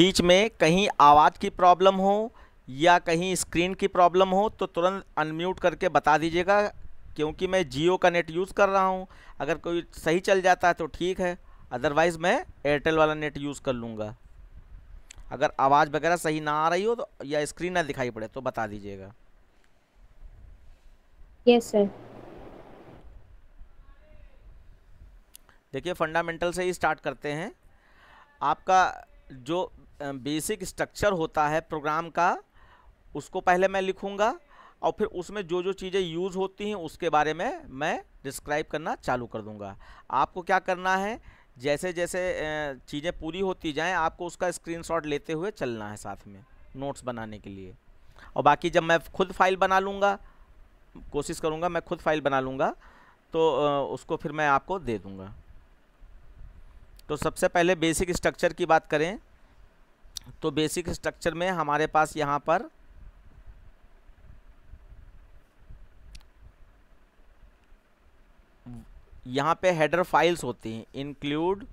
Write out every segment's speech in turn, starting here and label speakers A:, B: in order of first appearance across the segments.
A: बीच में कहीं आवाज़ की प्रॉब्लम हो या कहीं स्क्रीन की प्रॉब्लम हो तो तुरंत अनम्यूट करके बता दीजिएगा क्योंकि मैं जियो का नेट यूज़ कर रहा हूँ अगर कोई सही चल जाता है तो ठीक है अदरवाइज़ मैं एयरटेल वाला नेट यूज़ कर लूँगा अगर आवाज़ वगैरह सही ना आ रही हो तो या स्क्रीन ना दिखाई पड़े तो बता दीजिएगा yes, देखिए फंडामेंटल से ही स्टार्ट करते हैं आपका जो बेसिक स्ट्रक्चर होता है प्रोग्राम का उसको पहले मैं लिखूँगा और फिर उसमें जो जो चीज़ें यूज़ होती हैं उसके बारे में मैं डिस्क्राइब करना चालू कर दूँगा आपको क्या करना है जैसे जैसे चीज़ें पूरी होती जाएं आपको उसका स्क्रीनशॉट लेते हुए चलना है साथ में नोट्स बनाने के लिए और बाकी जब मैं खुद फाइल बना लूँगा कोशिश करूँगा मैं खुद फाइल बना लूँगा तो उसको फिर मैं आपको दे दूँगा तो सबसे पहले बेसिक स्ट्रक्चर की बात करें तो बेसिक स्ट्रक्चर में हमारे पास यहाँ पर यहाँ पे हेडर फाइल्स होती हैं include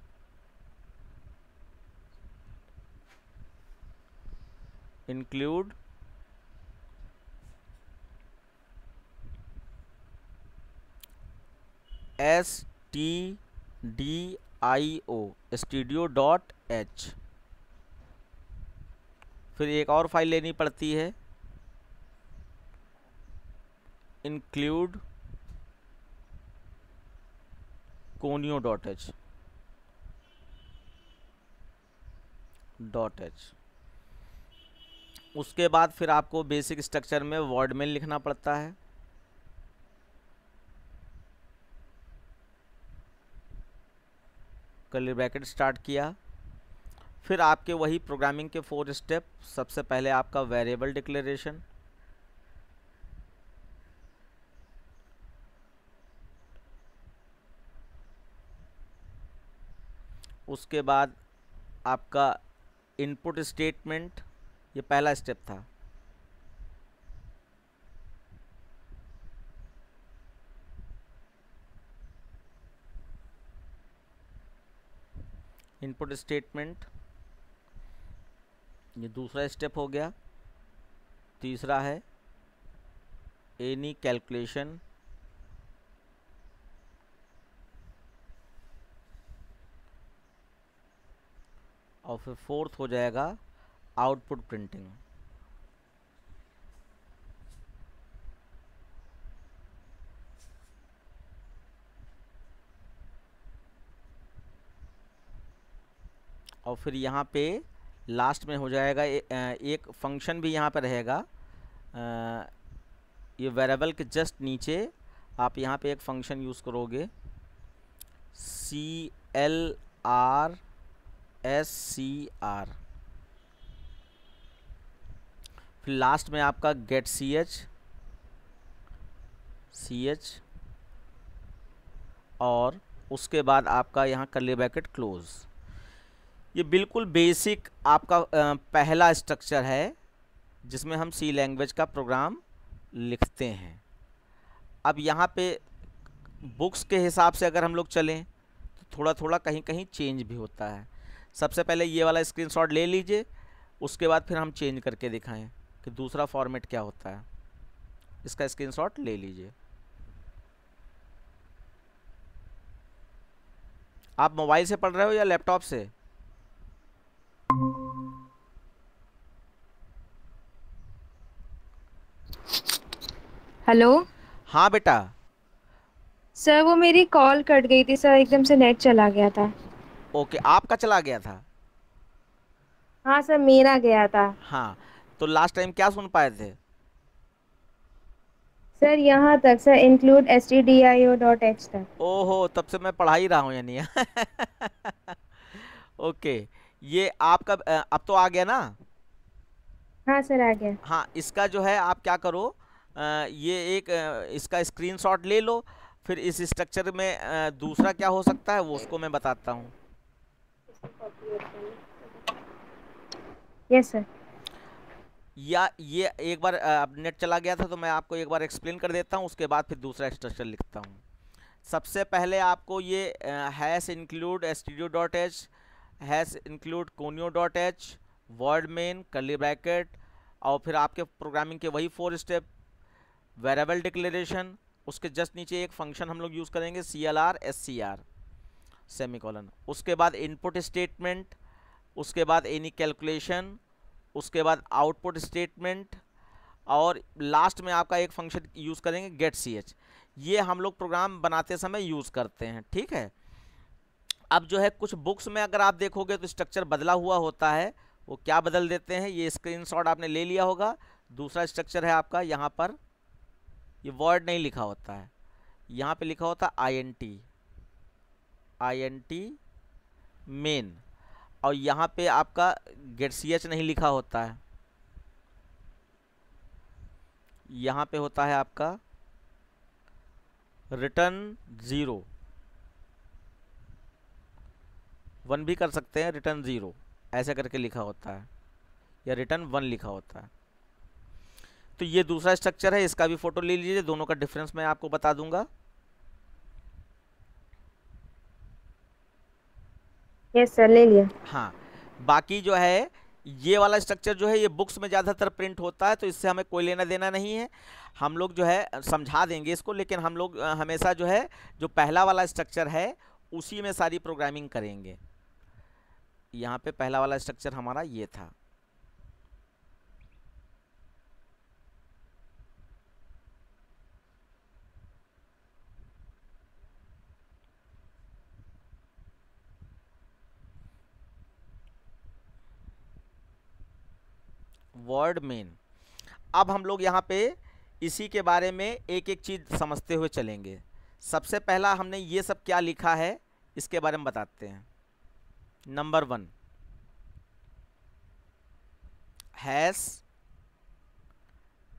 A: include S T D I O studio dot H फिर एक और फाइल लेनी पड़ती है include conio dot H dot H उसके बाद फिर आपको बेसिक स्ट्रक्चर में वर्ड में लिखना पड़ता है कल ब्रैकेट स्टार्ट किया फिर आपके वही प्रोग्रामिंग के फोर स्टेप सबसे पहले आपका वेरिएबल डिक्लेरेशन उसके बाद आपका इनपुट स्टेटमेंट ये पहला स्टेप था इनपुट स्टेटमेंट ये दूसरा स्टेप हो गया तीसरा है एनी कैलकुलेशन और फिर फोर्थ हो जाएगा आउटपुट प्रिंटिंग और फिर यहाँ पे लास्ट में हो जाएगा ए, एक फंक्शन भी यहाँ पर रहेगा ये वेरेबल के जस्ट नीचे आप यहाँ पे एक फंक्शन यूज़ करोगे C L R S C R फिर लास्ट में आपका get C H C H और उसके बाद आपका यहाँ करली बैकेट क्लोज़ ये बिल्कुल बेसिक आपका पहला स्ट्रक्चर है जिसमें हम सी लैंग्वेज का प्रोग्राम लिखते हैं अब यहाँ पे बुक्स के हिसाब से अगर हम लोग चलें तो थोड़ा थोड़ा कहीं कहीं चेंज भी होता है सबसे पहले ये वाला स्क्रीनशॉट ले लीजिए उसके बाद फिर हम चेंज करके दिखाएं कि दूसरा फॉर्मेट क्या होता है इसका स्क्रीनशॉट ले लीजिए आप मोबाइल से पढ़ रहे हो या लैपटॉप से हेलो हाँ बेटा
B: सर वो मेरी कॉल कट गई थी सर एकदम से नेट चला गया
A: था ओके आपका चला गया था
B: हाँ सर मेरा गया था
A: हाँ तो लास्ट टाइम क्या सुन पाए थे
B: सर यहाँ तक sir include S T D I O dot H तक
A: ओहो तब से मैं पढ़ा ही रहा हूँ यानी ओके ये आपका अब तो आ गया ना
B: हाँ सर आ गया
A: हाँ इसका जो है आप क्या करो ये एक इसका स्क्रीनशॉट ले लो फिर इस स्ट्रक्चर में दूसरा क्या हो सकता है वो उसको मैं बताता हूँ यस सर या ये एक बार अब नेट चला गया था तो मैं आपको एक बार एक्सप्लेन कर देता हूँ उसके बाद फिर दूसरा स्ट्रक्चर लिखता हूँ सबसे पहले आपको ये hash include stdio dot H hash include conio dot H void main curly bracket और फिर आपके प्रोग्रामिंग के वही फोर स्टेप वेरेबल डिक्लेरेशन उसके जस्ट नीचे एक फंक्शन हम लोग यूज़ करेंगे C L R S C R semicolon उसके बाद इनपुट स्टेटमेंट उसके बाद एनी कैलकुलेशन उसके बाद आउटपुट स्टेटमेंट और लास्ट में आपका एक फंक्शन यूज़ करेंगे गेट सी एच ये हम लोग प्रोग्राम बनाते समय यूज़ करते हैं ठीक है अब जो है कुछ बुक्स में अगर आप देखोगे तो स्ट्रक्चर बदला हुआ होता है वो क्या बदल देते हैं ये स्क्रीनशॉट आपने ले लिया होगा दूसरा स्ट्रक्चर है आपका यहाँ पर ये वर्ड नहीं लिखा होता है यहाँ पे लिखा होता है I N T I N T main और यहाँ पे आपका गेट सी एच नहीं लिखा होता है यहाँ पे होता है आपका रिटर्न ज़ीरो वन भी कर सकते हैं रिटर्न ज़ीरो ऐसे करके लिखा होता है या रिटर्न वन लिखा होता है तो ये दूसरा स्ट्रक्चर है इसका भी फोटो ले लीजिए दोनों का डिफरेंस मैं आपको बता दूंगा
B: यस सर ले लिया
A: हाँ बाकी जो है ये वाला स्ट्रक्चर जो है ये बुक्स में ज़्यादातर प्रिंट होता है तो इससे हमें कोई लेना देना नहीं है हम लोग जो है समझा देंगे इसको लेकिन हम लोग हमेशा जो है जो पहला वाला स्ट्रक्चर है उसी में सारी प्रोग्रामिंग करेंगे यहाँ पे पहला वाला स्ट्रक्चर हमारा ये था वर्ड मेन अब हम लोग यहाँ पे इसी के बारे में एक एक चीज़ समझते हुए चलेंगे सबसे पहला हमने ये सब क्या लिखा है इसके बारे में बताते हैं number one hash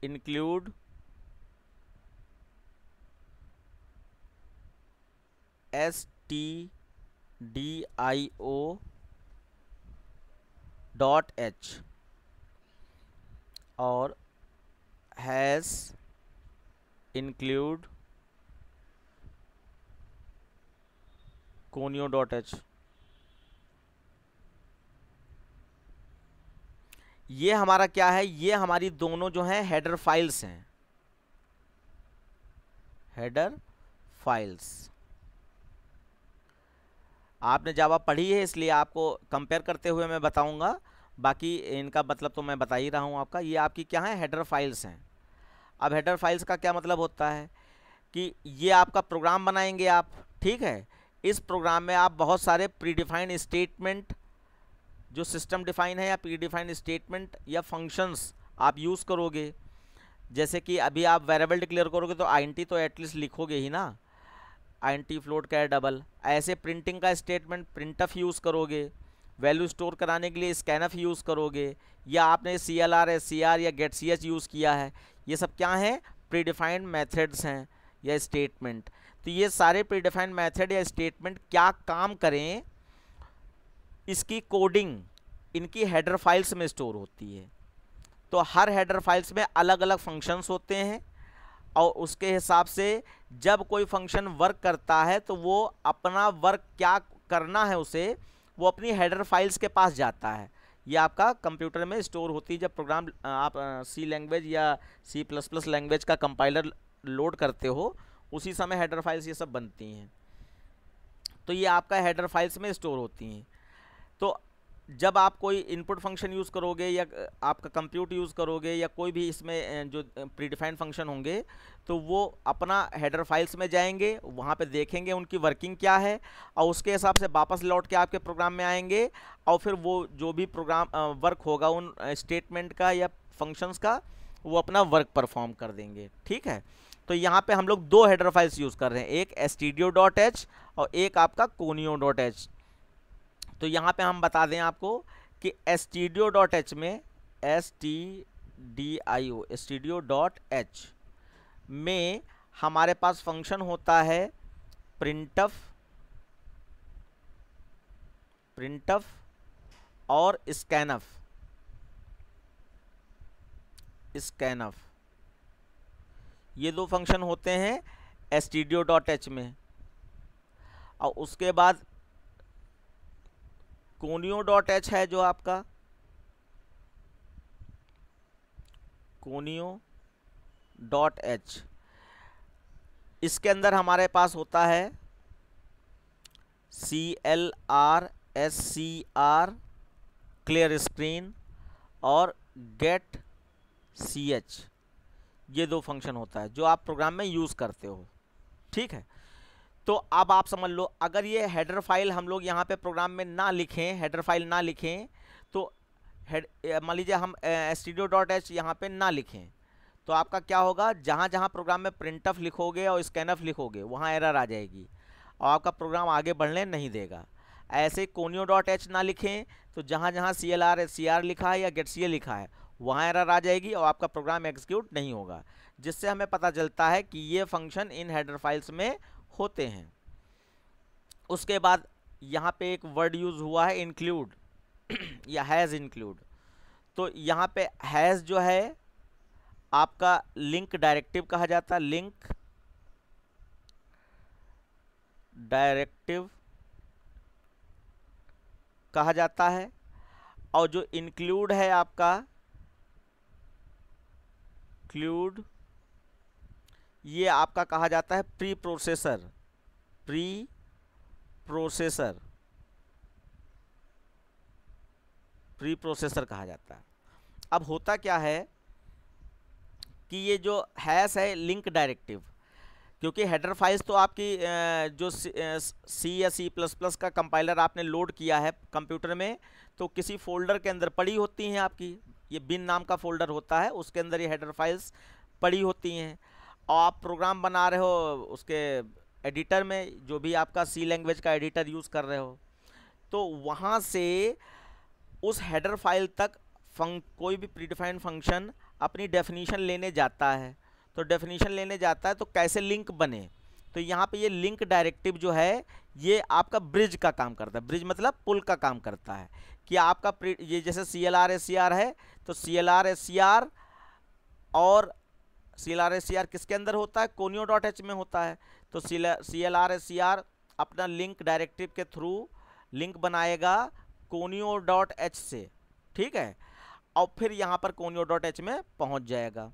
A: include S T D I O dot H और hash include conio dot H ये हमारा क्या है ये हमारी दोनों जो हैं हेडर फाइल्स हैं हेडर फाइल्स आपने जावा पढ़ी है इसलिए आपको कंपेयर करते हुए मैं बताऊंगा बाकी इनका मतलब तो मैं बता ही रहा हूँ आपका ये आपकी क्या है हेडर फाइल्स हैं अब हेडर फाइल्स का क्या मतलब होता है कि ये आपका प्रोग्राम बनाएंगे आप ठीक है इस प्रोग्राम में आप बहुत सारे प्री डिफाइंड स्टेटमेंट जो सिस्टम डिफाइन है या प्री डिफाइंड स्टेटमेंट या फंक्शंस आप यूज़ करोगे जैसे कि अभी आप वेरेबल डिक्लेयर करोगे तो आई तो एटलीस्ट लिखोगे ही ना आई एन फ्लोट का डबल ऐसे प्रिंटिंग का स्टेटमेंट प्रिंटफ यूज़ करोगे वैल्यू स्टोर कराने के लिए स्कैनफ यूज़ करोगे या आपने C L R S C R या गेट सी एच यूज़ किया है ये सब क्या हैं प्रीडिफाइंड मैथड्स हैं या स्टेटमेंट तो ये सारे प्रीडिफाइंड मैथड या स्टेटमेंट क्या काम करें इसकी कोडिंग इनकी हेडर फाइल्स में स्टोर होती है तो हर हेडर फाइल्स में अलग अलग फंक्शंस होते हैं और उसके हिसाब से जब कोई फंक्शन वर्क करता है तो वो अपना वर्क क्या करना है उसे वो अपनी हेडर फाइल्स के पास जाता है ये आपका कंप्यूटर में स्टोर होती है जब प्रोग्राम आप सी लैंग्वेज या सी प्लस प्लस लैंग्वेज का कंपाइलर लोड करते हो उसी समय हेडर फाइल्स ये सब बनती हैं तो ये आपका हेडर फाइल्स में स्टोर होती हैं तो जब आप कोई इनपुट फंक्शन यूज़ करोगे या आपका कंप्यूट यूज़ करोगे या कोई भी इसमें जो प्रीडिफाइंड फंक्शन होंगे तो वो अपना हेडर फाइल्स में जाएंगे वहाँ पे देखेंगे उनकी वर्किंग क्या है और उसके हिसाब से वापस लौट के आपके प्रोग्राम में आएंगे और फिर वो जो भी प्रोग्राम वर्क होगा उन स्टेटमेंट का या फंक्शंस का वो अपना वर्क परफॉर्म कर देंगे ठीक है तो यहाँ पर हम लोग दो हेडर फाइल्स यूज़ कर रहे हैं एक एस और एक आपका कोनियो डॉट एच तो यहाँ पे हम बता दें आपको कि एस्टीडियो डॉट एच में S T D I O studio dot H में हमारे पास फंक्शन होता है प्रिंटफ प्रिंटफ और स्कैनफ स्कैनफ ये दो फंक्शन होते हैं एस्टीडियो डॉट एच में और उसके बाद कोनियो डॉट एच है जो आपका कोनियो डॉट एच इसके अंदर हमारे पास होता है C L R S C R clear screen और गेट सी एच ये दो फंक्शन होता है जो आप प्रोग्राम में यूज़ करते हो ठीक है तो अब आप समझ लो अगर ये हेडर फाइल हम लोग यहाँ पे प्रोग्राम में ना लिखें हेडर फाइल ना लिखें तो हेड मान लीजिए हम स्टीडियो डॉट एच यहाँ पर ना लिखें तो आपका क्या होगा जहाँ जहाँ प्रोग्राम में प्रिंट ऑफ लिखोगे और स्कैन ऑफ लिखोगे वहाँ एरर आ जाएगी और आपका प्रोग्राम आगे बढ़ने नहीं देगा ऐसे कोनियो डॉट एच ना लिखें तो जहाँ जहाँ C L R C R लिखा है या गेट सी ए लिखा है वहाँ एरर आ जाएगी और आपका प्रोग्राम एग्जीक्यूट नहीं होगा जिससे हमें पता चलता है कि ये फंक्शन इन हेडर फाइल्स में होते हैं उसके बाद यहाँ पे एक वर्ड यूज़ हुआ है इंक्लूड या हैज़ इंक्लूड तो यहाँ पे हैज़ जो है आपका लिंक डायरेक्टिव कहा जाता है लिंक डायरेक्टिव कहा जाता है और जो इंक्लूड है आपका इंक्लूड ये आपका कहा जाता है preprocessor preprocessor preprocessor कहा जाता है अब होता क्या है कि ये जो हैश है लिंक डायरेक्टिव क्योंकि हेडर फाइल्स तो आपकी जो सी या सी प्लस प्लस का कंपाइलर आपने लोड किया है कंप्यूटर में तो किसी फोल्डर के अंदर पड़ी होती हैं आपकी ये बिन नाम का फोल्डर होता है उसके अंदर ये हेडर फाइल्स पड़ी होती हैं और आप प्रोग्राम बना रहे हो उसके एडिटर में जो भी आपका सी लैंग्वेज का एडिटर यूज़ कर रहे हो तो वहाँ से उस हेडर फाइल तक फंक कोई भी प्रीडिफाइंड फंक्शन अपनी डेफिनीशन लेने जाता है तो डेफिनीशन लेने जाता है तो कैसे लिंक बने तो यहाँ पे ये लिंक डायरेक्टिव जो है ये आपका ब्रिज का काम करता है ब्रिज मतलब पुल का काम करता है कि आपका ये जैसे C L R S C R है तो C L R S C R और सी आर एस किसके अंदर होता है कोनियो डॉट एच में होता है तो सी एल आर एस अपना लिंक डायरेक्टिव के थ्रू लिंक बनाएगा कोनियो डॉट एच से ठीक है और फिर यहाँ पर कोनियो डॉट एच में पहुँच जाएगा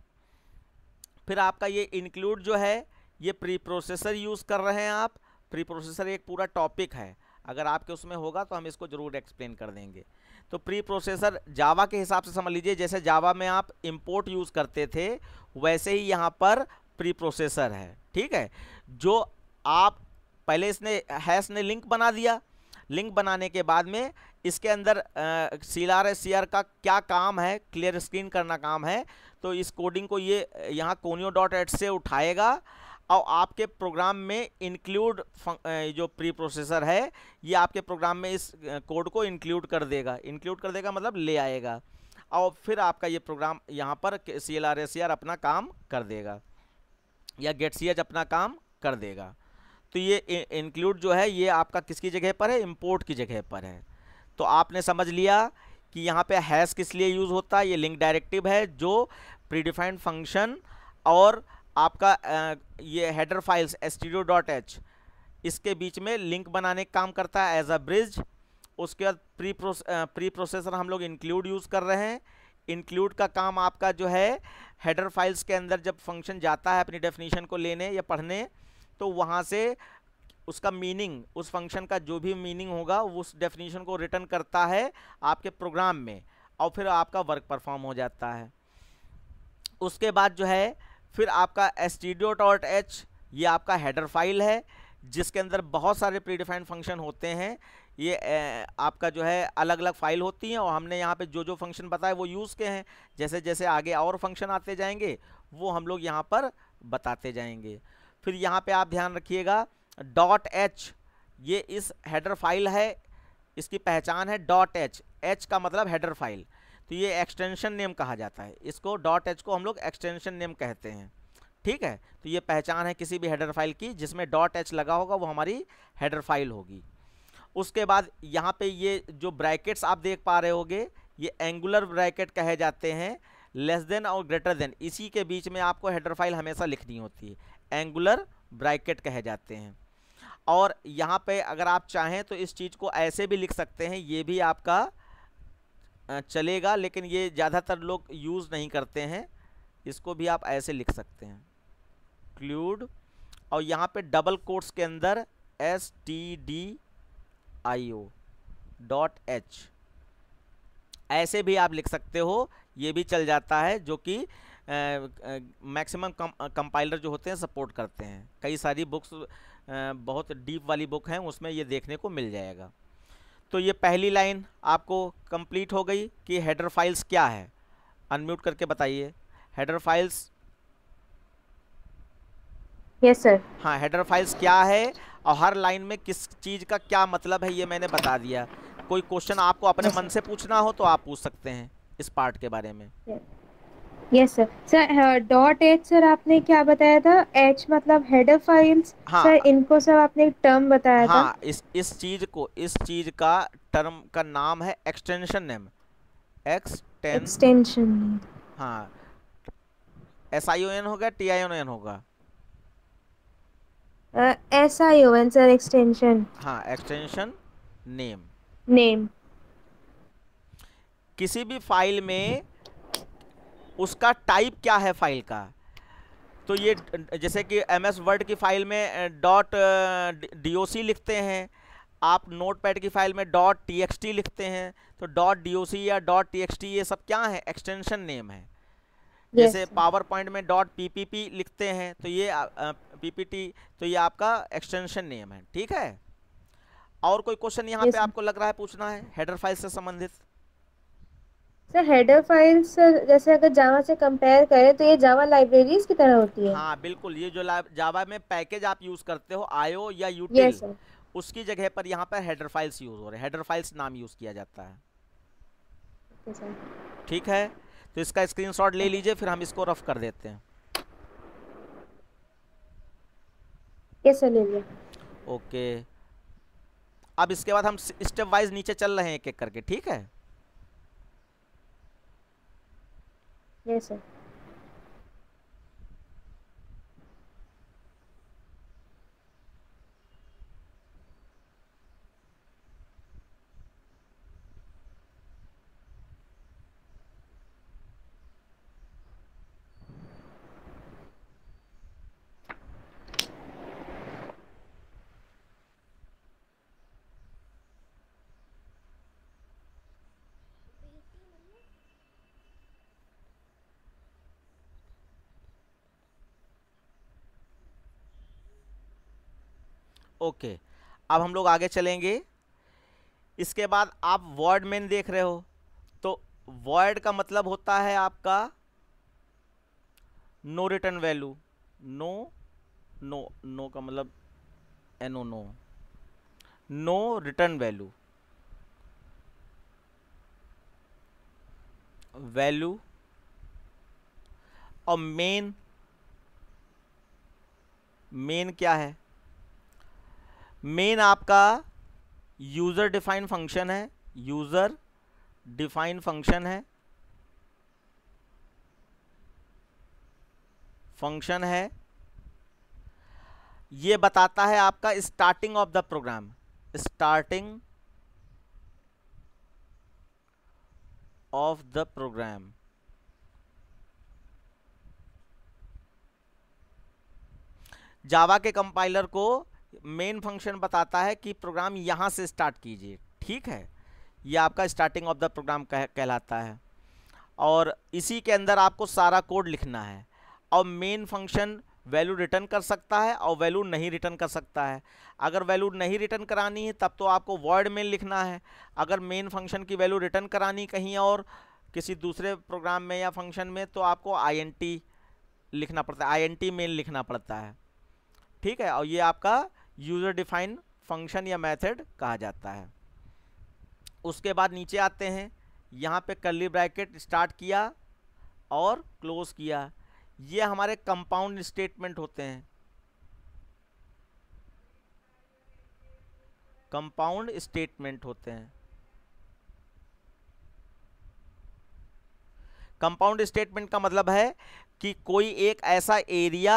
A: फिर आपका ये इंक्लूड जो है ये प्री प्रोसेसर यूज़ कर रहे हैं आप प्री प्रोसेसर एक पूरा टॉपिक है अगर आपके उसमें होगा तो हम इसको ज़रूर एक्सप्लेन कर देंगे तो प्री प्रोसेसर जावा के हिसाब से समझ लीजिए जैसे जावा में आप इम्पोर्ट यूज़ करते थे वैसे ही यहाँ पर प्री प्रोसेसर है ठीक है जो आप पहले इसने हैश ने लिंक बना दिया लिंक बनाने के बाद में इसके अंदर C R S C R का क्या काम है क्लियर स्क्रीन करना काम है तो इस कोडिंग को ये यहाँ कोनियो डॉट एट से उठाएगा और आपके प्रोग्राम में इंक्लूड जो प्री प्रोसेसर है ये आपके प्रोग्राम में इस कोड को इंक्लूड कर देगा इंक्लूड कर देगा मतलब ले आएगा और फिर आपका ये प्रोग्राम यहाँ पर C L R S R अपना काम कर देगा या गेट सी एच अपना काम कर देगा तो ये इंक्लूड जो है ये आपका किसकी जगह पर है इम्पोर्ट की जगह पर है तो आपने समझ लिया कि यहाँ पे हैश किस लिए यूज़ होता है ये लिंक डायरेक्टिव है जो प्रीडिफाइंड फंक्शन और आपका आ, ये हेडर फाइल्स एच इसके बीच में लिंक बनाने का काम करता है एज अ ब्रिज उसके बाद प्री प्रोस प्री प्रोसेसर हम लोग इंक्लूड यूज़ कर रहे हैं इंक्लूड का काम आपका जो है हेडर फाइल्स के अंदर जब फंक्शन जाता है अपनी डेफिनेशन को लेने या पढ़ने तो वहाँ से उसका मीनिंग उस फंक्शन का जो भी मीनिंग होगा उस डेफिनेशन को रिटर्न करता है आपके प्रोग्राम में और फिर आपका वर्क परफॉर्म हो जाता है उसके बाद जो है फिर आपका एस एच ये आपका हेडर फाइल है जिसके अंदर बहुत सारे प्रीडिफाइंड फंक्शन होते हैं ये आपका जो है अलग अलग फाइल होती हैं और हमने यहाँ पे जो जो फंक्शन बताए वो यूज़ के हैं जैसे जैसे आगे और फंक्शन आते जाएंगे वो हम लोग यहाँ पर बताते जाएंगे फिर यहाँ पे आप ध्यान रखिएगा डॉट एच ये इस हेडर फाइल है इसकी पहचान है डॉट एच एच का मतलब हेडर फाइल तो ये एक्सटेंशन नेम कहा जाता है इसको डॉट एच को हम लोग एक्सटेंशन नेम कहते हैं ठीक है तो ये पहचान है किसी भी हेडर फाइल की जिसमें डॉट एच लगा होगा वो हमारी हेडर फाइल होगी उसके बाद यहाँ पे ये जो ब्रैकेट्स आप देख पा रहे होगे ये एंगुलर ब्रैकेट कहे जाते हैं लेस देन और ग्रेटर देन इसी के बीच में आपको हेडर फाइल हमेशा लिखनी होती है एंगुलर ब्रैकेट कहे जाते हैं और यहाँ पे अगर आप चाहें तो इस चीज़ को ऐसे भी लिख सकते हैं ये भी आपका चलेगा लेकिन ये ज़्यादातर लोग यूज़ नहीं करते हैं इसको भी आप ऐसे लिख सकते हैं क्लूड और यहाँ पे डबल कोर्स के अंदर S T D I O dot H ऐसे भी आप लिख सकते हो ये भी चल जाता है जो कि मैक्सिमम कंपाइलर जो होते हैं सपोर्ट करते हैं कई सारी बुक्स आ, बहुत डीप वाली बुक हैं उसमें ये देखने को मिल जाएगा तो ये पहली लाइन आपको कंप्लीट हो गई कि हेडर फाइल्स क्या है अनम्यूट करके बताइए हेडर फाइल्स यस सर हाँ हेडर फाइल्स क्या है और हर लाइन में किस चीज़ का क्या मतलब है ये मैंने बता दिया कोई क्वेश्चन आपको अपने yes, मन से पूछना हो तो आप पूछ सकते हैं इस पार्ट के बारे में yes.
B: Yes sir sir dot H sir आपने क्या बताया था एच मतलब हेडर फाइल्स हाँ, सर इनको सर आपने एक टर्म बताया हाँ, था
A: इस इस चीज को इस चीज का टर्म का नाम है एक्सटेंशन नेम एक्सटेंशन एक्सटेंशन हाँ एस आई ओ एन होगा टी आई ओ एन होगा
B: S I O N sir extension
A: हाँ एक्सटेंशन नेम नेम किसी भी फाइल में उसका टाइप क्या है फाइल का तो ये जैसे कि एम एस वर्ड की फाइल में डॉट डी ओ सी लिखते हैं आप नोट पैड की फाइल में डॉट टी एक्स टी लिखते हैं तो डॉट डी ओ सी या डॉट टी एक्स टी ये सब क्या है एक्सटेंशन नेम है जैसे पावर पॉइंट में डॉट पी पी पी लिखते हैं तो ये पी पी टी तो ये आपका एक्सटेंशन नेम है ठीक है और कोई क्वेश्चन यहाँ पे आपको लग रहा है पूछना है हेडर फाइल से संबंधित
B: सर हेडर फाइल्स जैसे अगर जावा से कंपेयर करें तो ये जावा लाइब्रेरीज की तरह होती है
A: हाँ बिल्कुल ये जो जावा में पैकेज आप यूज करते हो आयो या यूटिल yes, उसकी जगह पर यहाँ पर हेडर फाइल्स यूज हो रहे हैं हेडर फाइल्स नाम यूज किया जाता है ठीक है तो इसका स्क्रीनशॉट ले लीजिए फिर हम इसको रफ कर देते हैं यस सर ले लिया ओके अब इसके बाद हम स्टेप वाइज नीचे चल रहे हैं एक एक करके ठीक है Yes, sir. ओके अब हम लोग आगे चलेंगे इसके बाद आप वर्ड मेन देख रहे हो तो वर्ड का मतलब होता है आपका no return value no no no का मतलब एनो no no return value value और मेन मेन क्या है मेन आपका यूज़र डिफाइन फंक्शन है यूज़र डिफाइन फंक्शन है फंक्शन है ये बताता है आपका starting of the program starting of the program Java के कंपाइलर को मेन फंक्शन बताता है कि प्रोग्राम यहाँ से स्टार्ट कीजिए ठीक है ये आपका स्टार्टिंग ऑफ द प्रोग्राम कह, कहलाता है और इसी के अंदर आपको सारा कोड लिखना है और मेन फंक्शन वैल्यू रिटर्न कर सकता है और वैल्यू नहीं रिटर्न कर सकता है अगर वैल्यू नहीं रिटर्न करानी है तब तो आपको वर्ड में लिखना है अगर मेन फंक्शन की वैल्यू रिटर्न करानी कहीं और किसी दूसरे प्रोग्राम में या फंक्शन में तो आपको आई लिखना पड़ता है आई एन टी मेन लिखना पड़ता है ठीक है और ये आपका यूज़र डिफाइन फंक्शन या मेथड कहा जाता है उसके बाद नीचे आते हैं यहाँ पे कर्ली ब्रैकेट स्टार्ट किया और क्लोज किया ये हमारे कंपाउंड स्टेटमेंट होते हैं कंपाउंड स्टेटमेंट होते हैं कंपाउंड स्टेटमेंट का मतलब है कि कोई एक ऐसा एरिया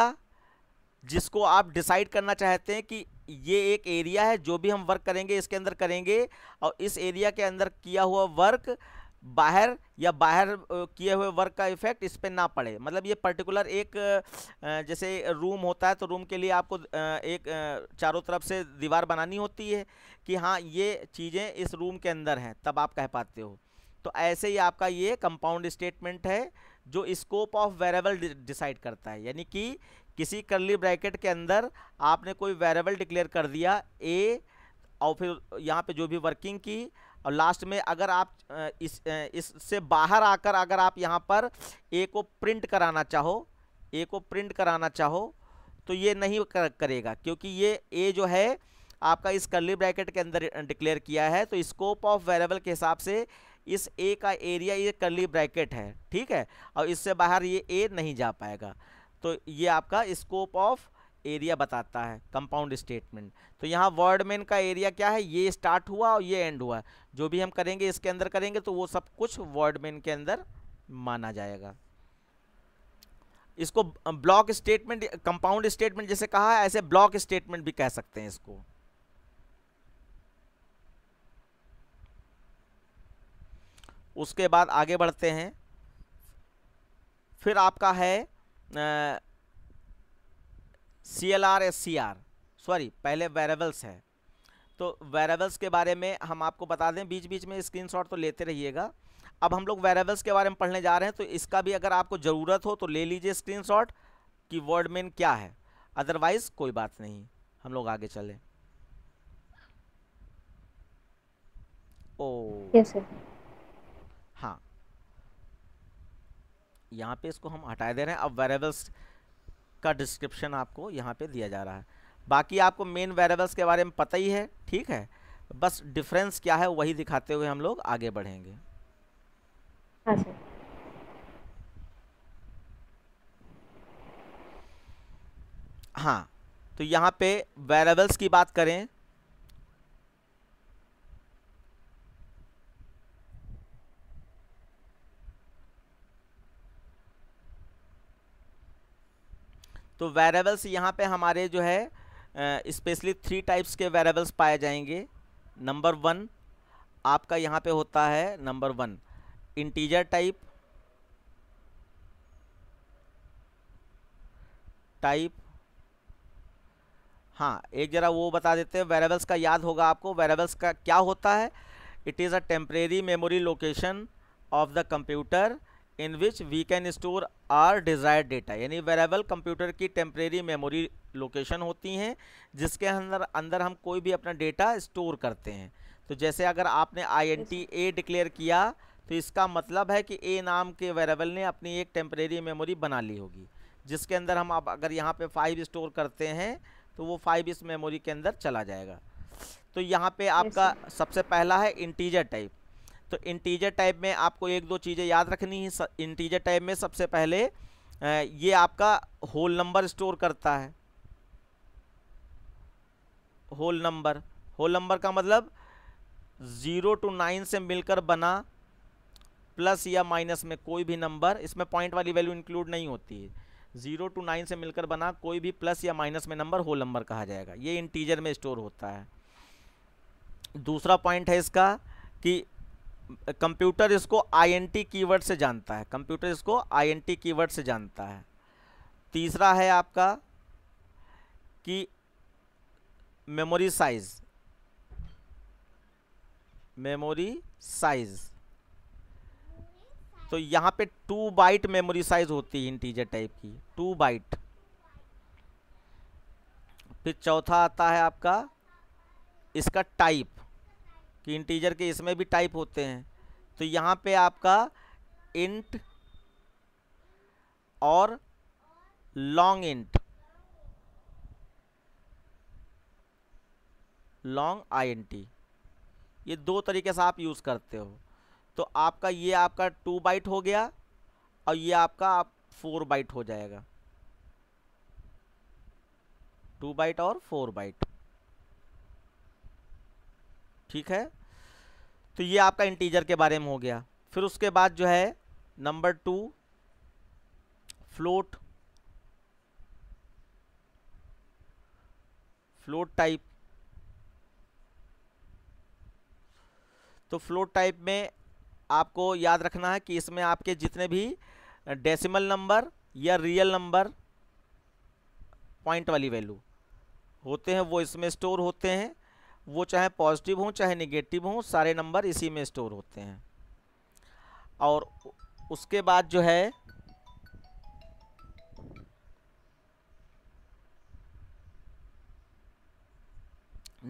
A: जिसको आप डिसाइड करना चाहते हैं कि ये एक एरिया है जो भी हम वर्क करेंगे इसके अंदर करेंगे और इस एरिया के अंदर किया हुआ वर्क बाहर या बाहर किए हुए वर्क का इफेक्ट इस पर ना पड़े मतलब ये पर्टिकुलर एक जैसे रूम होता है तो रूम के लिए आपको एक चारों तरफ से दीवार बनानी होती है कि हाँ ये चीज़ें इस रूम के अंदर हैं तब आप कह पाते हो तो ऐसे ही आपका ये कंपाउंड स्टेटमेंट है जो स्कोप ऑफ वेरेबल डिसाइड करता है यानी कि किसी करली ब्रैकेट के अंदर आपने कोई वेरेबल डिक्लेयर कर दिया ए और फिर यहाँ पे जो भी वर्किंग की और लास्ट में अगर आप इस इससे बाहर आकर अगर आप यहाँ पर ए को प्रिंट कराना चाहो ए को प्रिंट कराना चाहो तो ये नहीं कर, करेगा क्योंकि ये ए जो है आपका इस कर्ली ब्रैकेट के अंदर डिक्लेयर किया है तो स्कोप ऑफ वेरेबल के हिसाब से इस ए का एरिया ये कर्ली ब्रैकेट है ठीक है और इससे बाहर ये ए नहीं जा पाएगा तो ये आपका स्कोप ऑफ एरिया बताता है कंपाउंड स्टेटमेंट तो यहाँ वर्डमैन का एरिया क्या है ये स्टार्ट हुआ और ये एंड हुआ जो भी हम करेंगे इसके अंदर करेंगे तो वो सब कुछ वर्डमैन के अंदर माना जाएगा इसको ब्लॉक स्टेटमेंट कंपाउंड स्टेटमेंट जैसे कहा है ऐसे ब्लॉक स्टेटमेंट भी कह सकते हैं इसको उसके बाद आगे बढ़ते हैं फिर आपका है C L R S C R sorry पहले वेरेबल्स है तो वेरेबल्स के बारे में हम आपको बता दें बीच बीच में स्क्रीनशॉट तो लेते रहिएगा अब हम लोग वेरेबल्स के बारे में पढ़ने जा रहे हैं तो इसका भी अगर आपको ज़रूरत हो तो ले लीजिए स्क्रीनशॉट कि वर्ड मेन क्या है अदरवाइज़ कोई बात नहीं हम लोग आगे चलें ओ yes, यहाँ पे इसको हम हटाए दे रहे हैं अब वेरेबल्स का डिस्क्रिप्शन आपको यहाँ पे दिया जा रहा है बाकी आपको मेन वेरेबल्स के बारे में पता ही है ठीक है बस डिफरेंस क्या है वही दिखाते हुए हम लोग आगे बढ़ेंगे हाँ हाँ तो यहाँ पे वेरेबल्स की बात करें तो वेरेबल्स यहाँ पे हमारे जो है स्पेशली थ्री टाइप्स के वेरेबल्स पाए जाएंगे नंबर वन आपका यहाँ पे होता है number one integer type type हाँ एक ज़रा वो बता देते हैं वेरेबल्स का याद होगा आपको वेरेबल्स का क्या होता है it is a temporary memory location of the computer in which we can store our desire data यानी वेरेबल कंप्यूटर की टेम्प्रेरी मेमोरी लोकेशन होती हैं जिसके अंदर अंदर हम कोई भी अपना डेटा स्टोर करते हैं तो जैसे अगर आपने I N T A declare किया तो इसका मतलब है कि ए नाम के वेरेबल ने अपनी एक टेम्परेरी मेमोरी बना ली होगी जिसके अंदर हम अब अगर यहाँ पे फाइव स्टोर करते हैं तो वो फाइव इस मेमोरी के अंदर चला जाएगा तो यहाँ पे आपका सबसे पहला है इंटीजर टाइप तो इंटीजर टाइप में आपको एक दो चीज़ें याद रखनी है इंटीजर टाइप में सबसे पहले ये आपका होल नंबर स्टोर करता है होल नंबर होल नंबर का मतलब ज़ीरो टू नाइन से मिलकर बना प्लस या माइनस में कोई भी नंबर इसमें पॉइंट वाली वैल्यू इंक्लूड नहीं होती है ज़ीरो टू नाइन से मिलकर बना कोई भी प्लस या माइनस में नंबर होल नंबर कहा जाएगा ये इंटीजर में स्टोर होता है दूसरा पॉइंट है इसका कि कंप्यूटर इसको आईएनटी कीवर्ड से जानता है कंप्यूटर इसको आईएनटी कीवर्ड से जानता है तीसरा है आपका कि मेमोरी साइज मेमोरी साइज तो यहाँ पे टू बाइट मेमोरी साइज होती है इंटीजर टाइप की टू बाइट फिर चौथा आता है आपका इसका टाइप कि इंटीजर के इसमें भी टाइप होते हैं तो यहाँ पे आपका इंट और long int long I N T ये दो तरीके से आप यूज़ करते हो तो आपका ये आपका टू बाइट हो गया और ये आपका आप फोर बाइट हो जाएगा टू बाइट और फोर बाइट ठीक है तो ये आपका इंटीजर के बारे में हो गया फिर उसके बाद जो है number two float float type तो फ्लोट टाइप में आपको याद रखना है कि इसमें आपके जितने भी डेसिमल नंबर या रियल नंबर पॉइंट वाली वैल्यू होते हैं वो इसमें स्टोर होते हैं वो चाहे पॉजिटिव हों चाहे निगेटिव हों सारे नंबर इसी में स्टोर होते हैं और उसके बाद जो है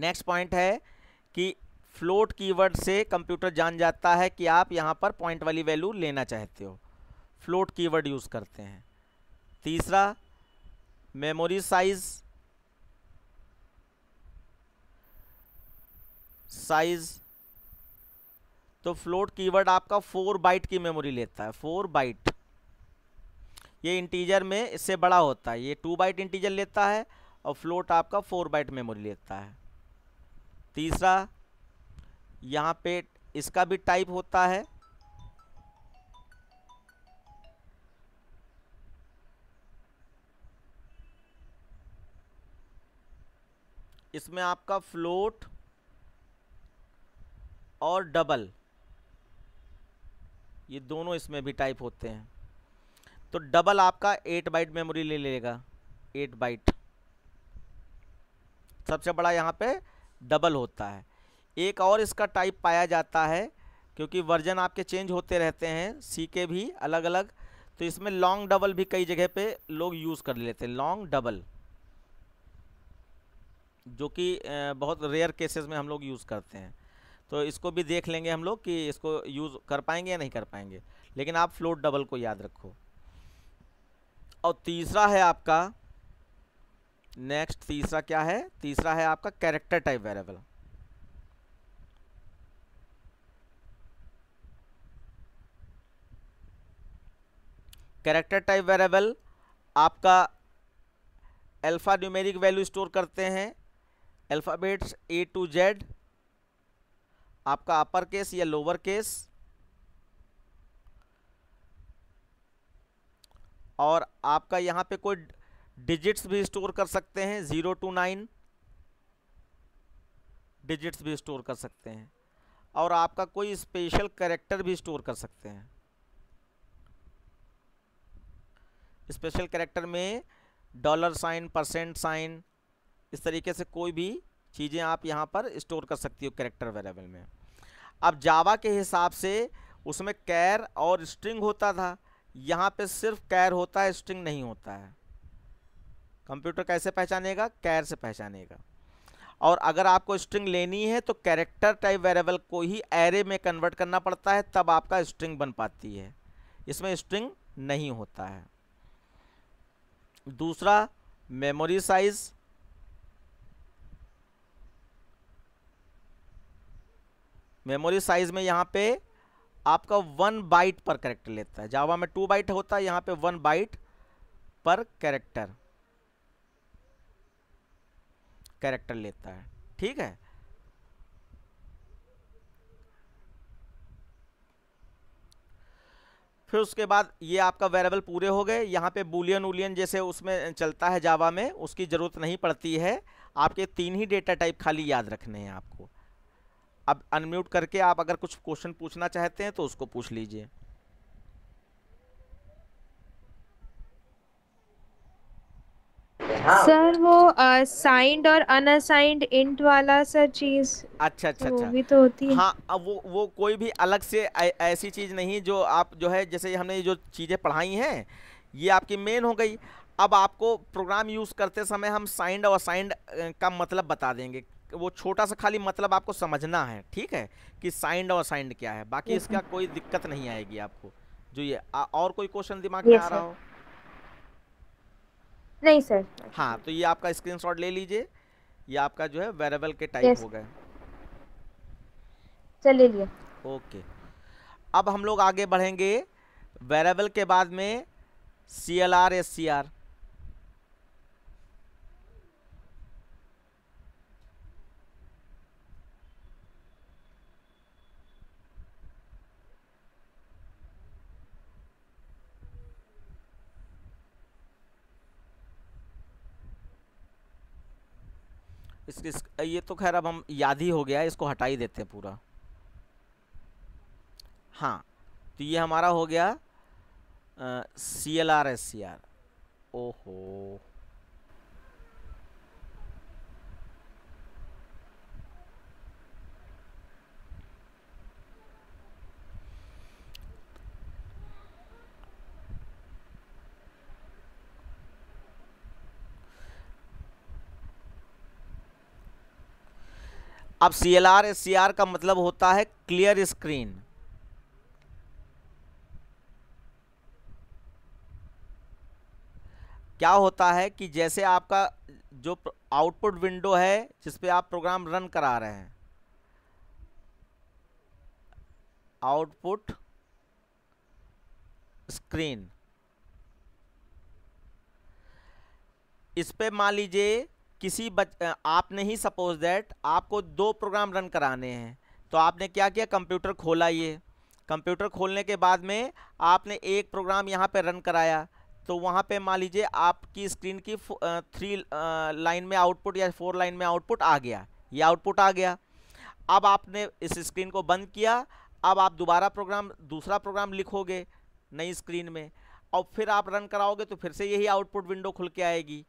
A: नेक्स्ट पॉइंट है कि फ्लोट कीवर्ड से कंप्यूटर जान जाता है कि आप यहाँ पर पॉइंट वाली वैल्यू लेना चाहते हो फ्लोट कीवर्ड यूज़ करते हैं तीसरा मेमोरी साइज़ साइज तो फ्लोट कीवर्ड आपका फोर बाइट की मेमोरी लेता है फोर बाइट ये इंटीजर में इससे बड़ा होता है ये टू बाइट इंटीजर लेता है और फ्लोट आपका फोर बाइट मेमोरी लेता है तीसरा यहाँ पे इसका भी टाइप होता है इसमें आपका फ्लोट और डबल ये दोनों इसमें भी टाइप होते हैं तो डबल आपका एट बाइट मेमोरी ले लेगा एट बाइट सबसे बड़ा यहाँ पे डबल होता है एक और इसका टाइप पाया जाता है क्योंकि वर्जन आपके चेंज होते रहते हैं सी के भी अलग अलग तो इसमें लॉन्ग डबल भी कई जगह पे लोग यूज़ कर लेते हैं लॉन्ग डबल जो कि बहुत रेयर केसेस में हम लोग यूज़ करते हैं तो इसको भी देख लेंगे हम लोग कि इसको यूज़ कर पाएंगे या नहीं कर पाएंगे लेकिन आप फ्लोट डबल को याद रखो और तीसरा है आपका नेक्स्ट तीसरा क्या है तीसरा है आपका character type variable character type variable आपका अल्फ़ा न्यूमेरिक वैल्यू स्टोर करते हैं अल्फ़ाबेट्स ए टू जेड आपका अपर केस या लोअर केस और आपका यहाँ पे कोई डिजिट्स भी स्टोर कर सकते हैं ज़ीरो टू नाइन डिजिट्स भी स्टोर कर सकते हैं और आपका कोई स्पेशल करेक्टर भी स्टोर कर सकते हैं स्पेशल करेक्टर में डॉलर साइन परसेंट साइन इस तरीके से कोई भी चीज़ें आप यहाँ पर स्टोर कर सकती हो करेक्टर वेरेबल में अब जावा के हिसाब से उसमें कैर और स्ट्रिंग होता था यहाँ पे सिर्फ कैर होता है स्ट्रिंग नहीं होता है कंप्यूटर कैसे पहचानेगा कैर से पहचानेगा और अगर आपको स्ट्रिंग लेनी है तो कैरेक्टर टाइप वेरेबल को ही एरे में कन्वर्ट करना पड़ता है तब आपका स्ट्रिंग बन पाती है इसमें स्ट्रिंग नहीं होता है दूसरा मेमोरी साइज़ मेमोरी साइज में यहाँ पे आपका वन बाइट पर करेक्टर लेता है जावा में टू बाइट होता है यहाँ पे one byte per character character लेता है ठीक है फिर उसके बाद ये आपका वेरेबल पूरे हो गए यहाँ पे बुलियन उलियन जैसे उसमें चलता है जावा में उसकी ज़रूरत नहीं पड़ती है आपके तीन ही डेटा टाइप खाली याद रखने हैं आपको अब अनम्यूट करके आप अगर कुछ क्वेश्चन पूछना चाहते हैं तो उसको पूछ लीजिए
B: हाँ। सर वो साइंड और अनअसाइंड इंट वाला सर चीज
A: अच्छा अच्छा अच्छा भी
B: तो होती है हाँ
A: वो वो कोई भी अलग से ऐसी चीज नहीं जो आप जो है जैसे हमने जो चीजें पढ़ाई हैं ये आपकी मेन हो गई अब आपको प्रोग्राम यूज करते समय हम साइंड और साइंड का मतलब बता देंगे वो छोटा सा खाली मतलब आपको समझना है ठीक है कि साइंड और साइंड क्या है बाकी इसका कोई दिक्कत नहीं आएगी आपको जो ये आ, और कोई क्वेश्चन दिमाग में आ रहा हो नहीं सर हाँ तो ये आपका स्क्रीनशॉट ले लीजिए ये आपका जो है वेरेबल के टाइप हो गए चलिए ओके अब हम लोग आगे बढ़ेंगे वेरेबल के बाद में C L R S C R इस, इस ये तो खैर अब हम याद ही हो गया है इसको हटा ही देते हैं पूरा हाँ तो ये हमारा हो गया C L R S C R ओहो अब C L R S C R का मतलब होता है क्लियर स्क्रीन क्या होता है कि जैसे आपका जो आउटपुट विंडो है जिसपे आप प्रोग्राम रन करा रहे हैं आउटपुट स्क्रीन इस पे मान लीजिए किसी बच आपने ही सपोज दैट आपको दो प्रोग्राम रन कराने हैं तो आपने क्या किया कंप्यूटर खोला ये कंप्यूटर खोलने के बाद में आपने एक प्रोग्राम यहाँ पे रन कराया तो वहाँ पे मान लीजिए आपकी स्क्रीन की थ्री लाइन में आउटपुट या फोर लाइन में आउटपुट आ गया ये आउटपुट आ गया अब आपने इस स्क्रीन को बंद किया अब आप दोबारा प्रोग्राम दूसरा प्रोग्राम लिखोगे नई स्क्रीन में और फिर आप रन कराओगे तो फिर से यही आउटपुट विंडो खुल के आएगी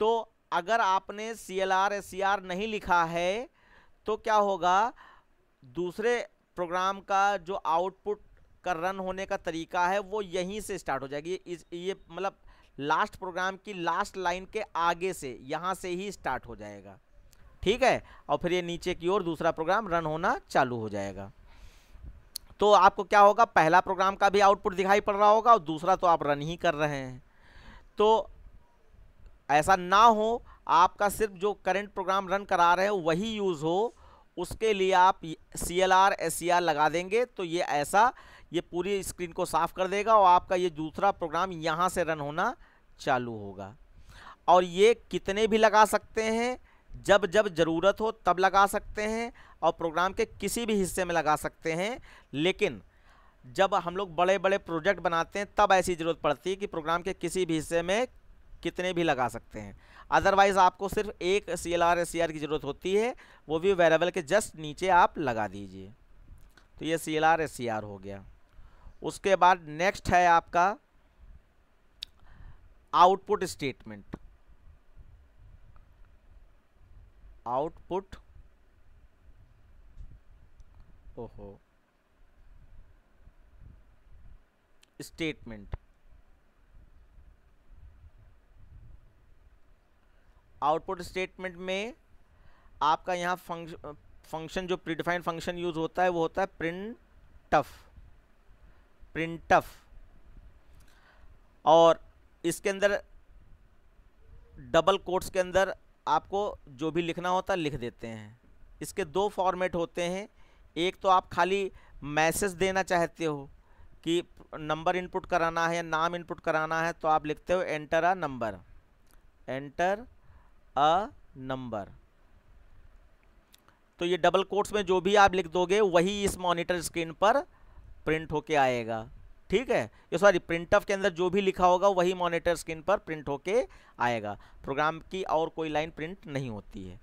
A: तो अगर आपने C L R S C R नहीं लिखा है तो क्या होगा दूसरे प्रोग्राम का जो आउटपुट का रन होने का तरीका है वो यहीं से स्टार्ट हो जाएगी इस ये मतलब लास्ट प्रोग्राम की लास्ट लाइन के आगे से यहाँ से ही स्टार्ट हो जाएगा ठीक है और फिर ये नीचे की ओर दूसरा प्रोग्राम रन होना चालू हो जाएगा तो आपको क्या होगा पहला प्रोग्राम का भी आउटपुट दिखाई पड़ रहा होगा और दूसरा तो आप रन ही कर रहे हैं तो ऐसा ना हो आपका सिर्फ जो करंट प्रोग्राम रन करा रहे हैं वही यूज़ हो उसके लिए आप C L R S C R लगा देंगे तो ये ऐसा ये पूरी स्क्रीन को साफ़ कर देगा और आपका ये दूसरा प्रोग्राम यहाँ से रन होना चालू होगा और ये कितने भी लगा सकते हैं जब जब ज़रूरत हो तब लगा सकते हैं और प्रोग्राम के किसी भी हिस्से में लगा सकते हैं लेकिन जब हम लोग बड़े बड़े प्रोजेक्ट बनाते हैं तब ऐसी ज़रूरत पड़ती है कि प्रोग्राम के किसी भी हिस्से में कितने भी लगा सकते हैं अदरवाइज़ आपको सिर्फ एक सी एल आर एस की ज़रूरत होती है वो भी वेरेबल के जस्ट नीचे आप लगा दीजिए तो ये सी एल आर एस हो गया उसके बाद नेक्स्ट है आपका आउटपुट स्टेटमेंट आउटपुट ओहो स्टेटमेंट आउटपुट स्टेटमेंट में आपका यहाँ फंक्शन फंक्शन जो प्रीडिफाइंड फंक्शन यूज़ होता है वो होता है प्रिंट टफ प्रिंट टफ और इसके अंदर डबल कोट्स के अंदर आपको जो भी लिखना होता है लिख देते हैं इसके दो फॉर्मेट होते हैं एक तो आप खाली मैसेज देना चाहते हो कि नंबर इनपुट कराना है या नाम इनपुट कराना है तो आप लिखते हो enter a number enter a number तो ये डबल कोट्स में जो भी आप लिख दोगे वही इस मॉनिटर स्क्रीन पर प्रिंट होके आएगा ठीक है ये सॉरी प्रिंट ऑफ के अंदर जो भी लिखा होगा वही मॉनिटर स्क्रीन पर प्रिंट होके आएगा प्रोग्राम की और कोई लाइन प्रिंट नहीं होती है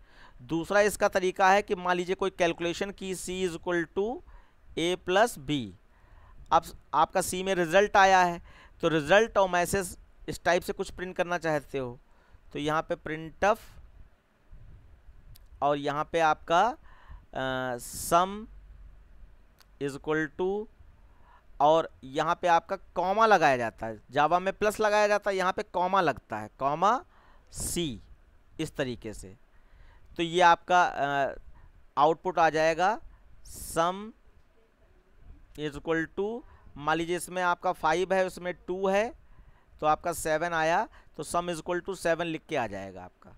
A: दूसरा इसका तरीका है कि मान लीजिए कोई कैलकुलेशन की C is equal to A plus B अब आपका सी में रिजल्ट आया है तो रिजल्ट और मैसेज इस टाइप से कुछ प्रिंट करना चाहते हो तो यहाँ पे ऑफ और यहाँ पे आपका सम इज इक्वल टू और यहाँ पे आपका कॉमा लगाया जाता है जावा में प्लस लगाया जाता है यहाँ पे कॉमा लगता है कॉमा सी इस तरीके से तो ये आपका आउटपुट आ जाएगा सम इज इक्वल टू मान लीजिए इसमें आपका फाइव है उसमें टू है तो आपका सेवन आया तो sum is equal to seven लिख के आ जाएगा आपका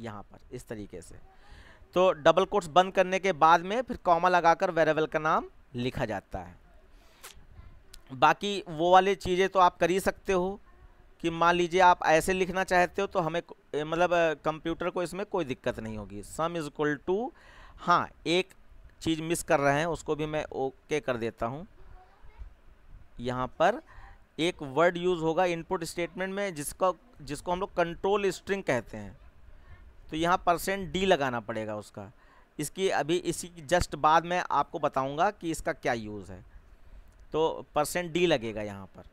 A: यहाँ पर इस तरीके से तो डबल कोट्स बंद करने के बाद में फिर कॉमा लगाकर वेरेबल का नाम लिखा जाता है बाकी वो वाली चीज़ें तो आप कर ही सकते हो कि मान लीजिए आप ऐसे लिखना चाहते हो तो हमें मतलब कंप्यूटर को इसमें कोई दिक्कत नहीं होगी सम इज इक्वल टू हाँ एक चीज़ मिस कर रहे हैं उसको भी मैं ओके कर देता हूँ यहाँ पर एक वर्ड यूज़ होगा इनपुट स्टेटमेंट में जिसका जिसको हम लोग कंट्रोल स्ट्रिंग कहते हैं तो यहाँ परसेंट डी लगाना पड़ेगा उसका इसकी अभी इसी की जस्ट बाद में आपको बताऊंगा कि इसका क्या यूज़ है तो परसेंट डी लगेगा यहाँ पर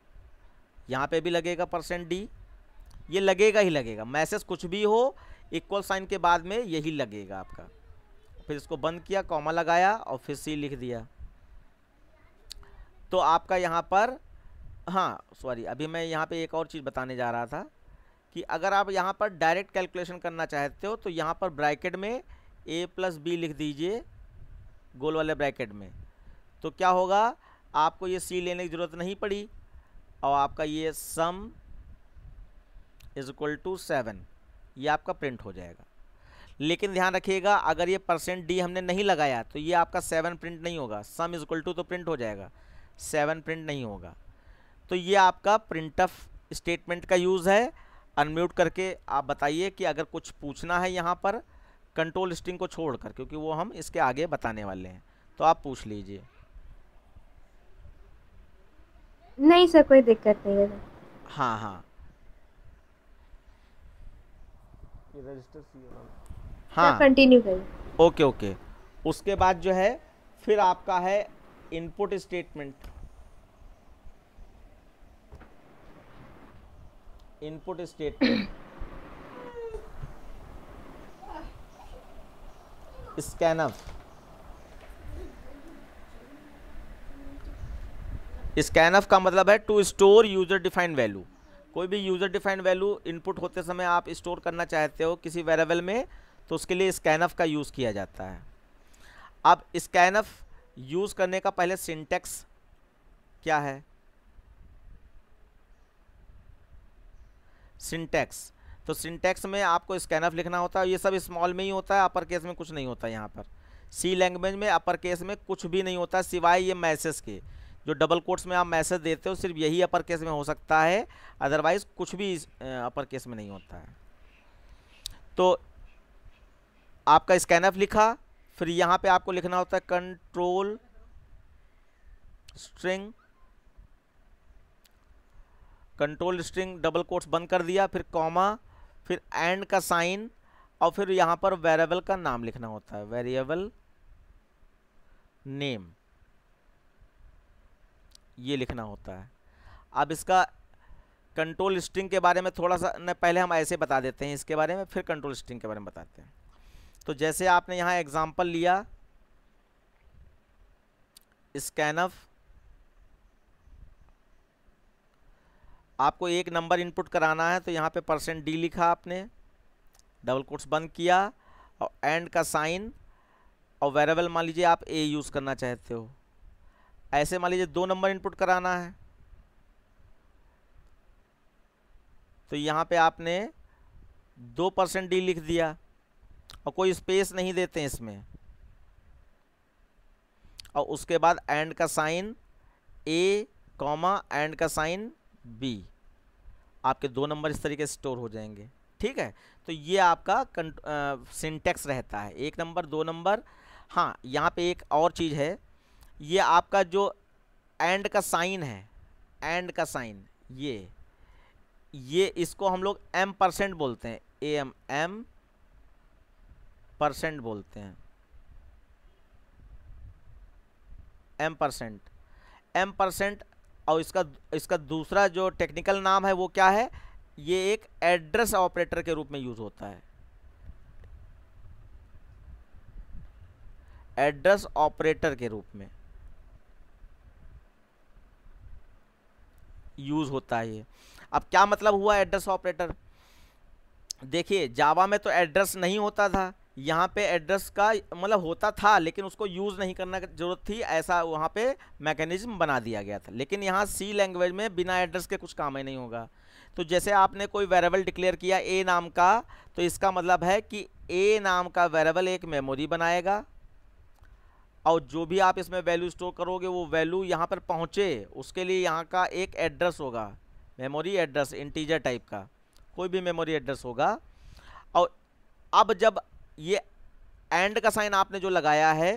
A: यहाँ पे भी लगेगा परसेंट डी ये लगेगा ही लगेगा मैसेज कुछ भी हो इक्वल साइन के बाद में यही लगेगा आपका फिर इसको बंद किया कॉमा लगाया और फिर सी लिख दिया तो आपका यहाँ पर हाँ सॉरी अभी मैं यहाँ पे एक और चीज़ बताने जा रहा था कि अगर आप यहाँ पर डायरेक्ट कैलकुलेशन करना चाहते हो तो यहाँ पर ब्रैकेट में ए प्लस बी लिख दीजिए गोल वाले ब्रैकेट में तो क्या होगा आपको ये सी लेने की ज़रूरत नहीं पड़ी और आपका ये sum is equal to seven ये आपका प्रिंट हो जाएगा लेकिन ध्यान रखिएगा अगर ये परसेंट डी हमने नहीं लगाया तो ये आपका सेवन प्रिंट नहीं होगा सम इज इक्वल टू तो प्रिंट हो जाएगा सेवन प्रिंट नहीं होगा तो ये आपका ऑफ स्टेटमेंट का यूज़ है अनम्यूट करके आप बताइए कि अगर कुछ पूछना है यहाँ पर कंट्रोल स्ट्रिंग को छोड़कर क्योंकि वो हम इसके आगे बताने वाले हैं तो आप पूछ लीजिए
B: नहीं सर कोई दिक्कत नहीं है
A: हाँ हाँ हाँ कंटिन्यू करिए ओके ओके उसके बाद जो है फिर आपका है input statement input statement scanf scanf का मतलब है to store user defined value कोई भी यूजर डिफाइंड वैल्यू इनपुट होते समय आप स्टोर करना चाहते हो किसी वेरेबल में तो उसके लिए स्कैनफ का यूज़ किया जाता है अब स्कैनफ यूज़ करने का पहले सिंटेक्स क्या है सिंटैक्स तो सिंटैक्स में आपको स्कैनफ लिखना होता है ये सब स्मॉल में ही होता है अपर केस में कुछ नहीं होता यहाँ पर सी लैंग्वेज में अपर केस में कुछ भी नहीं होता सिवाय ये मैसेज के जो डबल कोट्स में आप मैसेज देते हो सिर्फ यही अपर केस में हो सकता है अदरवाइज कुछ भी अपर केस में नहीं होता है तो आपका स्कैनफ लिखा फिर यहाँ पे आपको लिखना होता है control string control string double quotes बंद कर दिया फिर कॉमा फिर एंड का साइन और फिर यहाँ पर वेरिएबल का नाम लिखना होता है वेरिएबल नेम ये लिखना होता है अब इसका कंट्रोल स्ट्रिंग के बारे में थोड़ा सा न पहले हम ऐसे बता देते हैं इसके बारे में फिर कंट्रोल स्ट्रिंग के बारे में बताते हैं तो जैसे आपने यहाँ एग्ज़ाम्पल लिया स्कैनफ़ आपको एक नंबर इनपुट कराना है तो यहाँ पे परसेंट डी लिखा आपने डबल कोट्स बंद किया और एंड का साइन और वेरेबल मान लीजिए आप ए यूज़ करना चाहते हो ऐसे मान लीजिए दो नंबर इनपुट कराना है तो यहाँ पे आपने दो परसेंट डी लिख दिया और कोई स्पेस नहीं देते हैं इसमें और उसके बाद एंड का साइन ए कॉमा एंड का साइन बी आपके दो नंबर इस तरीके से स्टोर हो जाएंगे ठीक है तो ये आपका सिंटेक्स रहता है एक नंबर दो नंबर हाँ यहाँ पे एक और चीज़ है ये आपका जो एंड का साइन है एंड का साइन ये ये इसको हम लोग एम परसेंट बोलते हैं ए एम एम परसेंट बोलते हैं एम परसेंट एम परसेंट और इसका इसका दूसरा जो टेक्निकल नाम है वो क्या है ये एक एड्रेस ऑपरेटर के रूप में यूज़ होता है एड्रेस ऑपरेटर के रूप में यूज़ होता है ये अब क्या मतलब हुआ एड्रेस ऑपरेटर देखिए जावा में तो एड्रेस नहीं होता था यहाँ पे एड्रेस का मतलब होता था लेकिन उसको यूज़ नहीं करने की जरूरत थी ऐसा वहाँ पे मैकेनिज्म बना दिया गया था लेकिन यहाँ सी लैंग्वेज में बिना एड्रेस के कुछ काम ही नहीं होगा तो जैसे आपने कोई वेरेबल डिक्लेयर किया ए नाम का तो इसका मतलब है कि ए नाम का वेरेबल एक मेमोरी बनाएगा और जो भी आप इसमें वैल्यू स्टोर करोगे वो वैल्यू यहाँ पर पहुँचे उसके लिए यहाँ का एक एड्रेस होगा मेमोरी एड्रेस इंटीजर टाइप का कोई भी मेमोरी एड्रेस होगा और अब जब ये एंड का साइन आपने जो लगाया है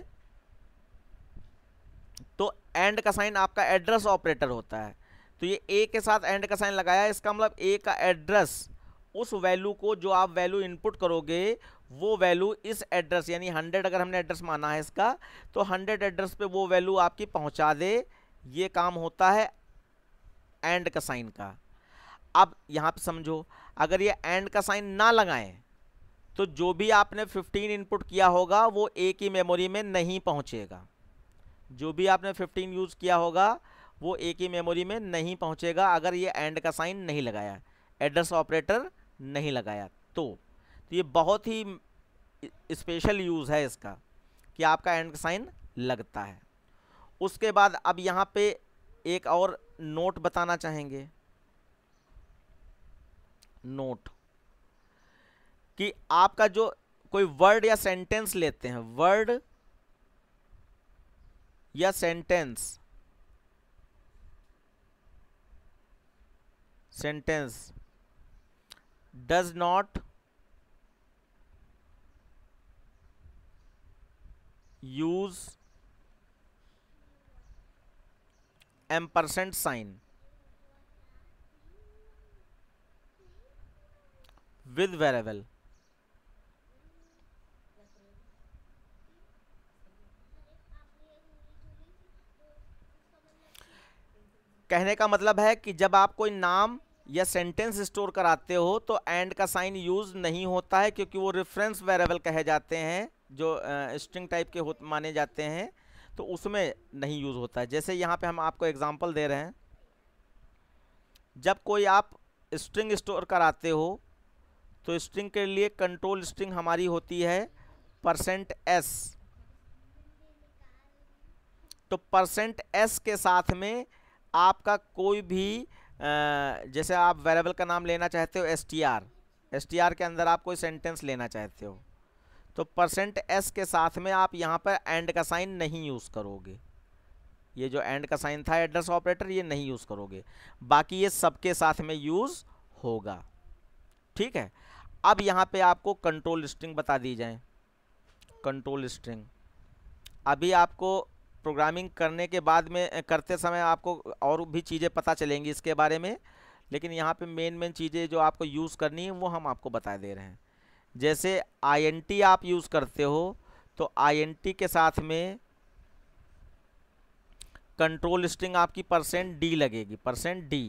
A: तो एंड का साइन आपका एड्रेस ऑपरेटर होता है तो ये ए के साथ एंड का साइन लगाया इसका मतलब ए का एड्रेस उस वैल्यू को जो आप वैल्यू इनपुट करोगे वो वैल्यू इस एड्रेस यानी हंड्रेड अगर हमने एड्रेस माना है इसका तो हंड्रेड एड्रेस पे वो वैल्यू आपकी पहुंचा दे ये काम होता है एंड का साइन का अब यहाँ पे समझो अगर ये एंड का साइन ना लगाएं तो जो भी आपने 15 इनपुट किया होगा वो एक ही मेमोरी में नहीं पहुंचेगा जो भी आपने 15 यूज़ किया होगा वो एक ही मेमोरी में नहीं पहुंचेगा अगर ये एंड का साइन नहीं लगाया एड्रेस ऑपरेटर नहीं लगाया तो, तो ये बहुत ही स्पेशल यूज़ है इसका कि आपका एंड का साइन लगता है उसके बाद अब यहाँ पे एक और नोट बताना चाहेंगे नोट कि आपका जो कोई वर्ड या सेंटेंस लेते हैं वर्ड या sentence sentence does not use M percent sign with variable कहने का मतलब है कि जब आप कोई नाम या सेंटेंस स्टोर कराते हो तो एंड का साइन यूज़ नहीं होता है क्योंकि वो रेफरेंस वेरेबल कहे जाते हैं जो स्ट्रिंग टाइप के होते माने जाते हैं तो उसमें नहीं यूज़ होता है जैसे यहाँ पे हम आपको एग्जांपल दे रहे हैं जब कोई आप स्ट्रिंग स्टोर कराते हो तो स्ट्रिंग के लिए कंट्रोल स्ट्रिंग हमारी होती है परसेंट एस तो परसेंट एस के साथ में आपका कोई भी जैसे आप वेरेबल का नाम लेना चाहते हो S T R S T R के अंदर आप कोई सेंटेंस लेना चाहते हो तो परसेंट एस के साथ में आप यहाँ पर एंड का साइन नहीं यूज़ करोगे ये जो एंड का साइन था एड्रेस ऑपरेटर ये नहीं यूज़ करोगे बाकी ये सबके साथ में यूज़ होगा ठीक है अब यहाँ पे आपको कंट्रोल स्ट्रिंग बता दी जाए कंट्रोल स्ट्रिंग अभी आपको प्रोग्रामिंग करने के बाद में करते समय आपको और भी चीज़ें पता चलेंगी इसके बारे में लेकिन यहाँ पे मेन मेन चीज़ें जो आपको यूज़ करनी है वो हम आपको बता दे रहे हैं जैसे आई आप यूज़ करते हो तो आई के साथ में कंट्रोल स्ट्रिंग आपकी परसेंट डी लगेगी परसेंट डी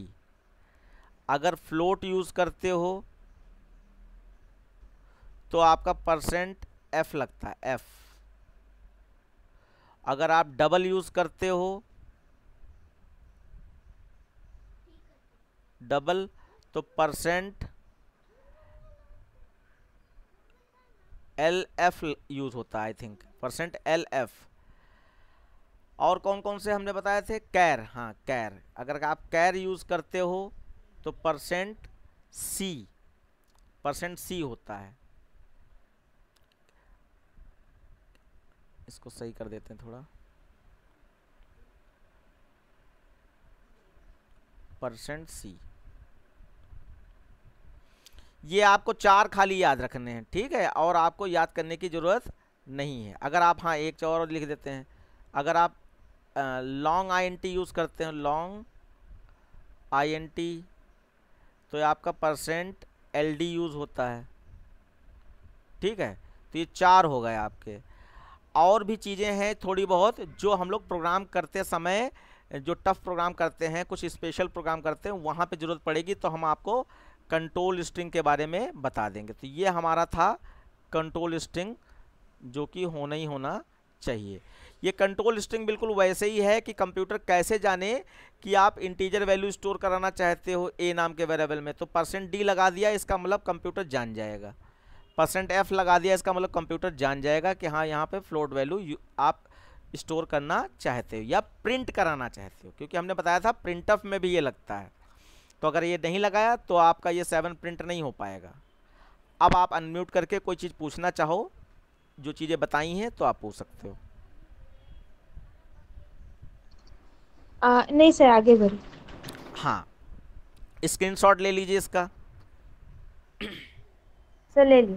A: अगर फ्लोट यूज़ करते हो तो आपका परसेंट एफ लगता है एफ़ अगर आप डबल यूज़ करते हो डबल तो परसेंट एल एफ यूज़ होता है I think percent L F और कौन कौन से हमने बताए थे कैर हाँ कैर अगर आप कैर यूज़ करते हो तो परसेंट सी परसेंट सी होता है इसको सही कर देते हैं थोड़ा परसेंट सी ये आपको चार खाली याद रखने हैं ठीक है और आपको याद करने की ज़रूरत नहीं है अगर आप हाँ एक चार और लिख देते हैं अगर आप long I N T use करते हैं लॉन्ग आई एन टी तो आपका परसेंट एल डी यूज़ होता है ठीक है तो ये चार हो गए आपके और भी चीज़ें हैं थोड़ी बहुत जो हम लोग प्रोग्राम करते समय जो टफ़ प्रोग्राम करते हैं कुछ स्पेशल प्रोग्राम करते हैं वहाँ पे ज़रूरत पड़ेगी तो हम आपको कंट्रोल स्ट्रिंग के बारे में बता देंगे तो ये हमारा था कंट्रोल स्ट्रिंग जो कि होना ही होना चाहिए ये कंट्रोल स्ट्रिंग बिल्कुल वैसे ही है कि कंप्यूटर कैसे जाने कि आप इंटीजर वैल्यू स्टोर कराना चाहते हो ए नाम के वेरेबल में तो परसेंट डी लगा दिया इसका मतलब कंप्यूटर जान जाएगा परसेंट एफ लगा दिया इसका मतलब कंप्यूटर जान जाएगा कि हाँ यहाँ पे फ्लोट वैल्यू आप स्टोर करना चाहते हो या प्रिंट कराना चाहते हो क्योंकि हमने बताया था प्रिंट ऑफ में भी ये लगता है तो अगर ये नहीं लगाया तो आपका ये सेवन प्रिंट नहीं हो पाएगा अब आप अनम्यूट करके कोई चीज़ पूछना चाहो जो चीज़ें बताई हैं तो आप पूछ सकते हो
B: आ, नहीं सर आगे बढ़
A: हाँ स्क्रीनशॉट ले लीजिए इसका
B: सो तो ले ली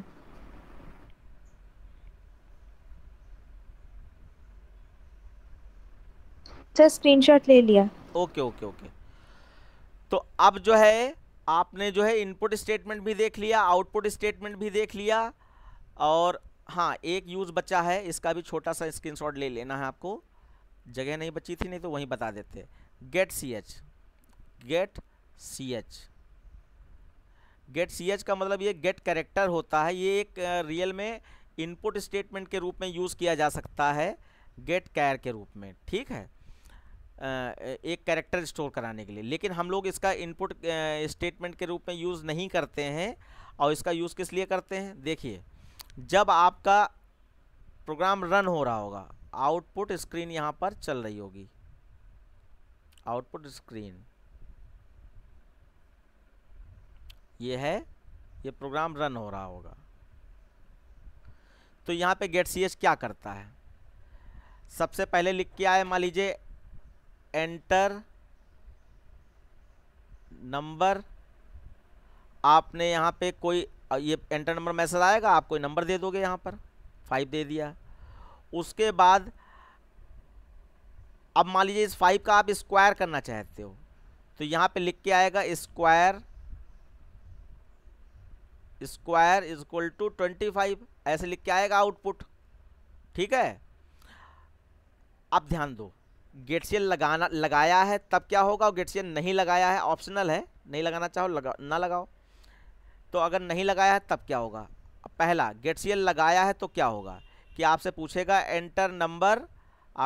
B: सर अच्छा, स्क्रीनशॉट ले लिया
A: ओके ओके ओके तो अब जो है आपने जो है इनपुट स्टेटमेंट भी देख लिया आउटपुट स्टेटमेंट भी देख लिया और हाँ एक यूज़ बचा है इसका भी छोटा सा स्क्रीनशॉट ले लेना है आपको जगह नहीं बची थी नहीं तो वहीं बता देते get C H get C H get C H का मतलब ये गेट कैरेक्टर होता है ये एक रियल में इनपुट स्टेटमेंट के रूप में यूज़ किया जा सकता है गेट कैर के रूप में ठीक है एक कैरेक्टर स्टोर कराने के लिए लेकिन हम लोग इसका इनपुट स्टेटमेंट के रूप में यूज़ नहीं करते हैं और इसका यूज़ किस लिए करते हैं देखिए जब आपका प्रोग्राम रन हो रहा होगा आउटपुट स्क्रीन यहाँ पर चल रही होगी आउटपुट स्क्रीन ये है ये प्रोग्राम रन हो रहा होगा तो यहाँ पे गेट सी क्या करता है सबसे पहले लिख के आए मान लीजिए एंटर नंबर आपने यहाँ पे कोई ये एंटर नंबर मैसेज आएगा आप कोई नंबर दे दोगे यहाँ पर फाइव दे दिया उसके बाद अब मान लीजिए इस फाइव का आप स्क्वायर करना चाहते हो तो यहाँ पे लिख के आएगा square square is equal to twenty five ऐसे लिख के आएगा आउटपुट ठीक है अब ध्यान दो गेटसियन लगाना लगाया है तब क्या होगा और गेटसियन नहीं लगाया है ऑप्शनल है नहीं लगाना चाहो लगा ना लगाओ तो अगर नहीं लगाया है तब क्या होगा पहला गेटसियन लगाया है तो क्या होगा कि आपसे पूछेगा एंटर नंबर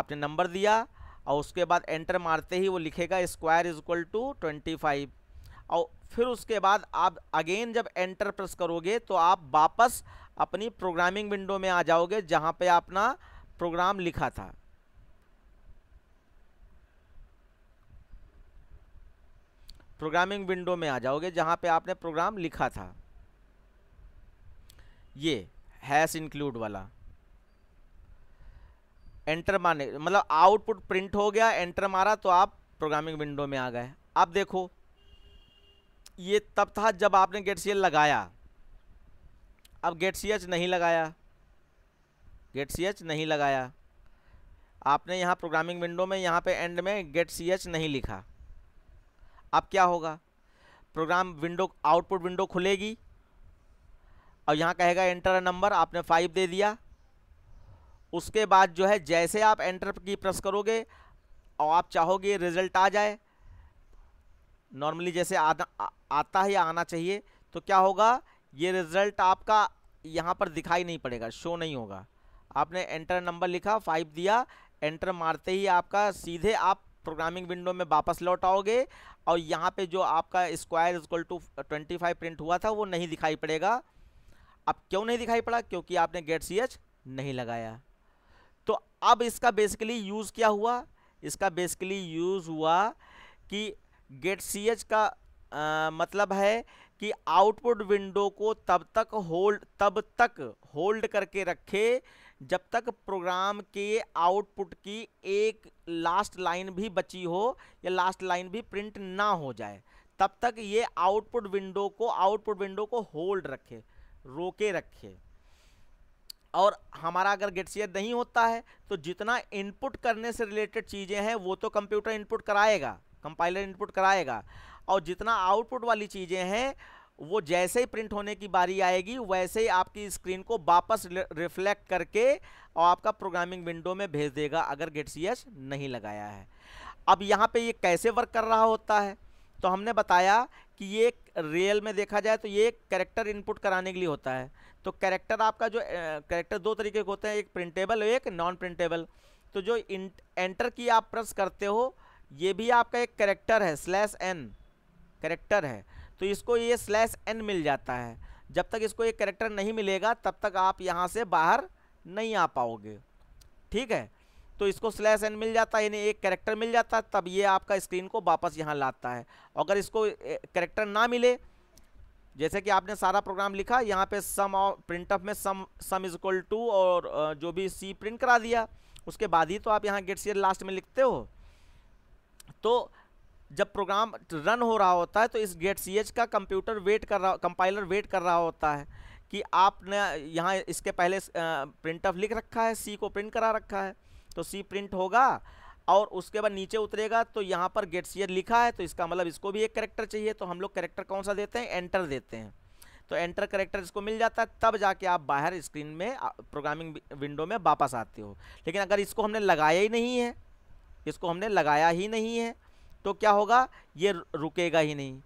A: आपने नंबर दिया और उसके बाद एंटर मारते ही वो लिखेगा square is equal to twenty five और फिर उसके बाद आप अगेन जब एंटर प्रेस करोगे तो आप वापस अपनी प्रोग्रामिंग विंडो में आ जाओगे जहाँ पे अपना प्रोग्राम लिखा था प्रोग्रामिंग विंडो में आ जाओगे जहाँ पे आपने प्रोग्राम लिखा था ये हैश इंक्लूड वाला एंटर मारने मतलब आउटपुट प्रिंट हो गया एंटर मारा तो आप प्रोग्रामिंग विंडो में आ गए अब देखो ये तब था जब आपने गेट सी लगाया अब गेट सी नहीं लगाया गेट सी नहीं लगाया आपने यहाँ प्रोग्रामिंग विंडो में यहाँ पे एंड में गेट सी नहीं लिखा अब क्या होगा प्रोग्राम विंडो आउटपुट विंडो खुलेगी और यहाँ कहेगा एंटर नंबर आपने फाइव दे दिया उसके बाद जो है जैसे आप एंटर की प्रेस करोगे और आप चाहोगे रिजल्ट आ जाए नॉर्मली जैसे आना आता है या आना चाहिए तो क्या होगा ये रिज़ल्ट आपका यहाँ पर दिखाई नहीं पड़ेगा शो नहीं होगा आपने एंटर नंबर लिखा फाइव दिया एंटर मारते ही आपका सीधे आप प्रोग्रामिंग विंडो में वापस लौट आओगे और यहाँ पे जो आपका square is equal to twenty five print हुआ था वो नहीं दिखाई पड़ेगा अब क्यों नहीं दिखाई पड़ा क्योंकि आपने गेट सी एच नहीं लगाया तो अब इसका बेसिकली यूज़ क्या हुआ इसका बेसिकली यूज़ हुआ कि गेट सी एच का आ, मतलब है कि आउटपुट विंडो को तब तक होल्ड तब तक होल्ड करके रखे जब तक प्रोग्राम के आउटपुट की एक लास्ट लाइन भी बची हो या लास्ट लाइन भी प्रिंट ना हो जाए तब तक ये आउटपुट विंडो को आउटपुट विंडो को होल्ड रखे रोके रखे और हमारा अगर गेट शेयर नहीं होता है तो जितना इनपुट करने से रिलेटेड चीज़ें हैं वो तो कंप्यूटर इनपुट कराएगा कंपाइलर इनपुट कराएगा और जितना आउटपुट वाली चीज़ें हैं वो जैसे ही प्रिंट होने की बारी आएगी वैसे ही आपकी स्क्रीन को वापस रिफ्लेक्ट करके और आपका प्रोग्रामिंग विंडो में भेज देगा अगर गेट सी एच नहीं लगाया है अब यहाँ पे ये कैसे वर्क कर रहा होता है तो हमने बताया कि ये रियल में देखा जाए तो ये कैरेक्टर इनपुट कराने के लिए होता है तो कैरेक्टर आपका जो कैरेक्टर दो तरीके के होते हैं एक प्रिंटेबल और एक नॉन प्रिंटेबल तो जो एंटर की आप प्रेस करते हो ये भी आपका एक करेक्टर है स्लैश एन करेक्टर है तो इसको ये स्लैश एन मिल जाता है जब तक इसको ये करेक्टर नहीं मिलेगा तब तक आप यहाँ से बाहर नहीं आ पाओगे ठीक है तो इसको स्लैश एन मिल जाता है यानी एक करेक्टर मिल जाता है तब ये आपका स्क्रीन को वापस यहाँ लाता है अगर इसको करेक्टर ना मिले जैसे कि आपने सारा प्रोग्राम लिखा यहाँ पे सम और प्रिंट में sum sum is equal to और जो भी सी प्रिंट करा दिया उसके बाद ही तो आप यहाँ गेट सीयर लास्ट में लिखते हो तो जब प्रोग्राम रन हो रहा होता है तो इस गेट सी एच का कंप्यूटर वेट कर रहा कंपाइलर वेट कर रहा होता है कि आपने यहाँ इसके पहले प्रिंट ऑफ लिख रखा है सी को प्रिंट करा रखा है तो सी प्रिंट होगा और उसके बाद नीचे उतरेगा तो यहाँ पर गेट एच लिखा है तो इसका मतलब इसको भी एक करेक्टर चाहिए तो हम लोग करेक्टर कौन सा देते हैं एंटर देते हैं तो एंटर करेक्टर इसको मिल जाता है तब जाके आप बाहर स्क्रीन में प्रोग्रामिंग विंडो में वापस आते हो लेकिन अगर इसको हमने लगाया ही नहीं है इसको हमने लगाया ही नहीं है तो क्या होगा ये रुकेगा ही नहीं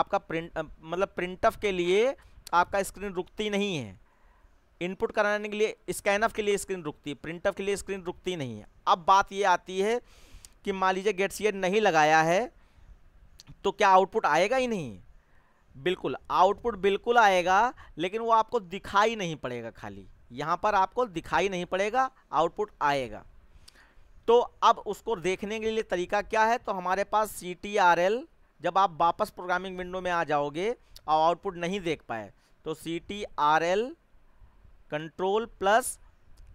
A: आपका प्रिंट मतलब ऑफ के लिए आपका स्क्रीन रुकती नहीं है इनपुट कराने के लिए ऑफ के लिए स्क्रीन रुकती है प्रिंटअप के लिए स्क्रीन रुकती नहीं है अब बात ये आती है कि मान लीजिए गेट सीएड नहीं लगाया है तो क्या आउटपुट आएगा ही नहीं बिल्कुल आउटपुट बिल्कुल आएगा लेकिन वो आपको दिखाई नहीं पड़ेगा खाली यहाँ पर आपको दिखाई नहीं पड़ेगा आउटपुट आएगा तो अब उसको देखने के लिए तरीका क्या है तो हमारे पास सी टी आर एल जब आप वापस प्रोग्रामिंग विंडो में आ जाओगे और आउटपुट नहीं देख पाए तो C T R L control plus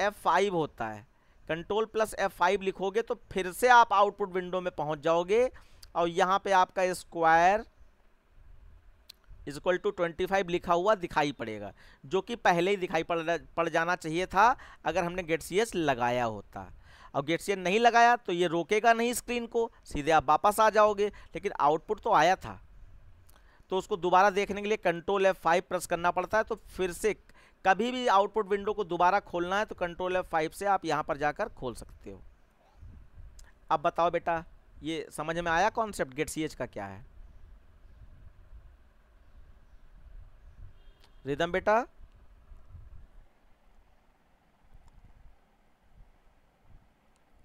A: F five होता है कंट्रोल प्लस एफ फाइव लिखोगे तो फिर से आप आउटपुट विंडो में पहुंच जाओगे और यहाँ पे आपका square equal to twenty five लिखा हुआ दिखाई पड़ेगा जो कि पहले ही दिखाई पड़ पड़ जाना चाहिए था अगर हमने गेट सी एस लगाया होता और गेटसियन नहीं लगाया तो ये रोकेगा नहीं स्क्रीन को सीधे आप वापस आ जाओगे लेकिन आउटपुट तो आया था तो उसको दोबारा देखने के लिए कंट्रोल एफ फाइव प्रेस करना पड़ता है तो फिर से कभी भी आउटपुट विंडो को दोबारा खोलना है तो कंट्रोल एफ फाइव से आप यहाँ पर जाकर खोल सकते हो अब बताओ बेटा ये समझ में आया कॉन्सेप्ट गेट सी का क्या है रिदम बेटा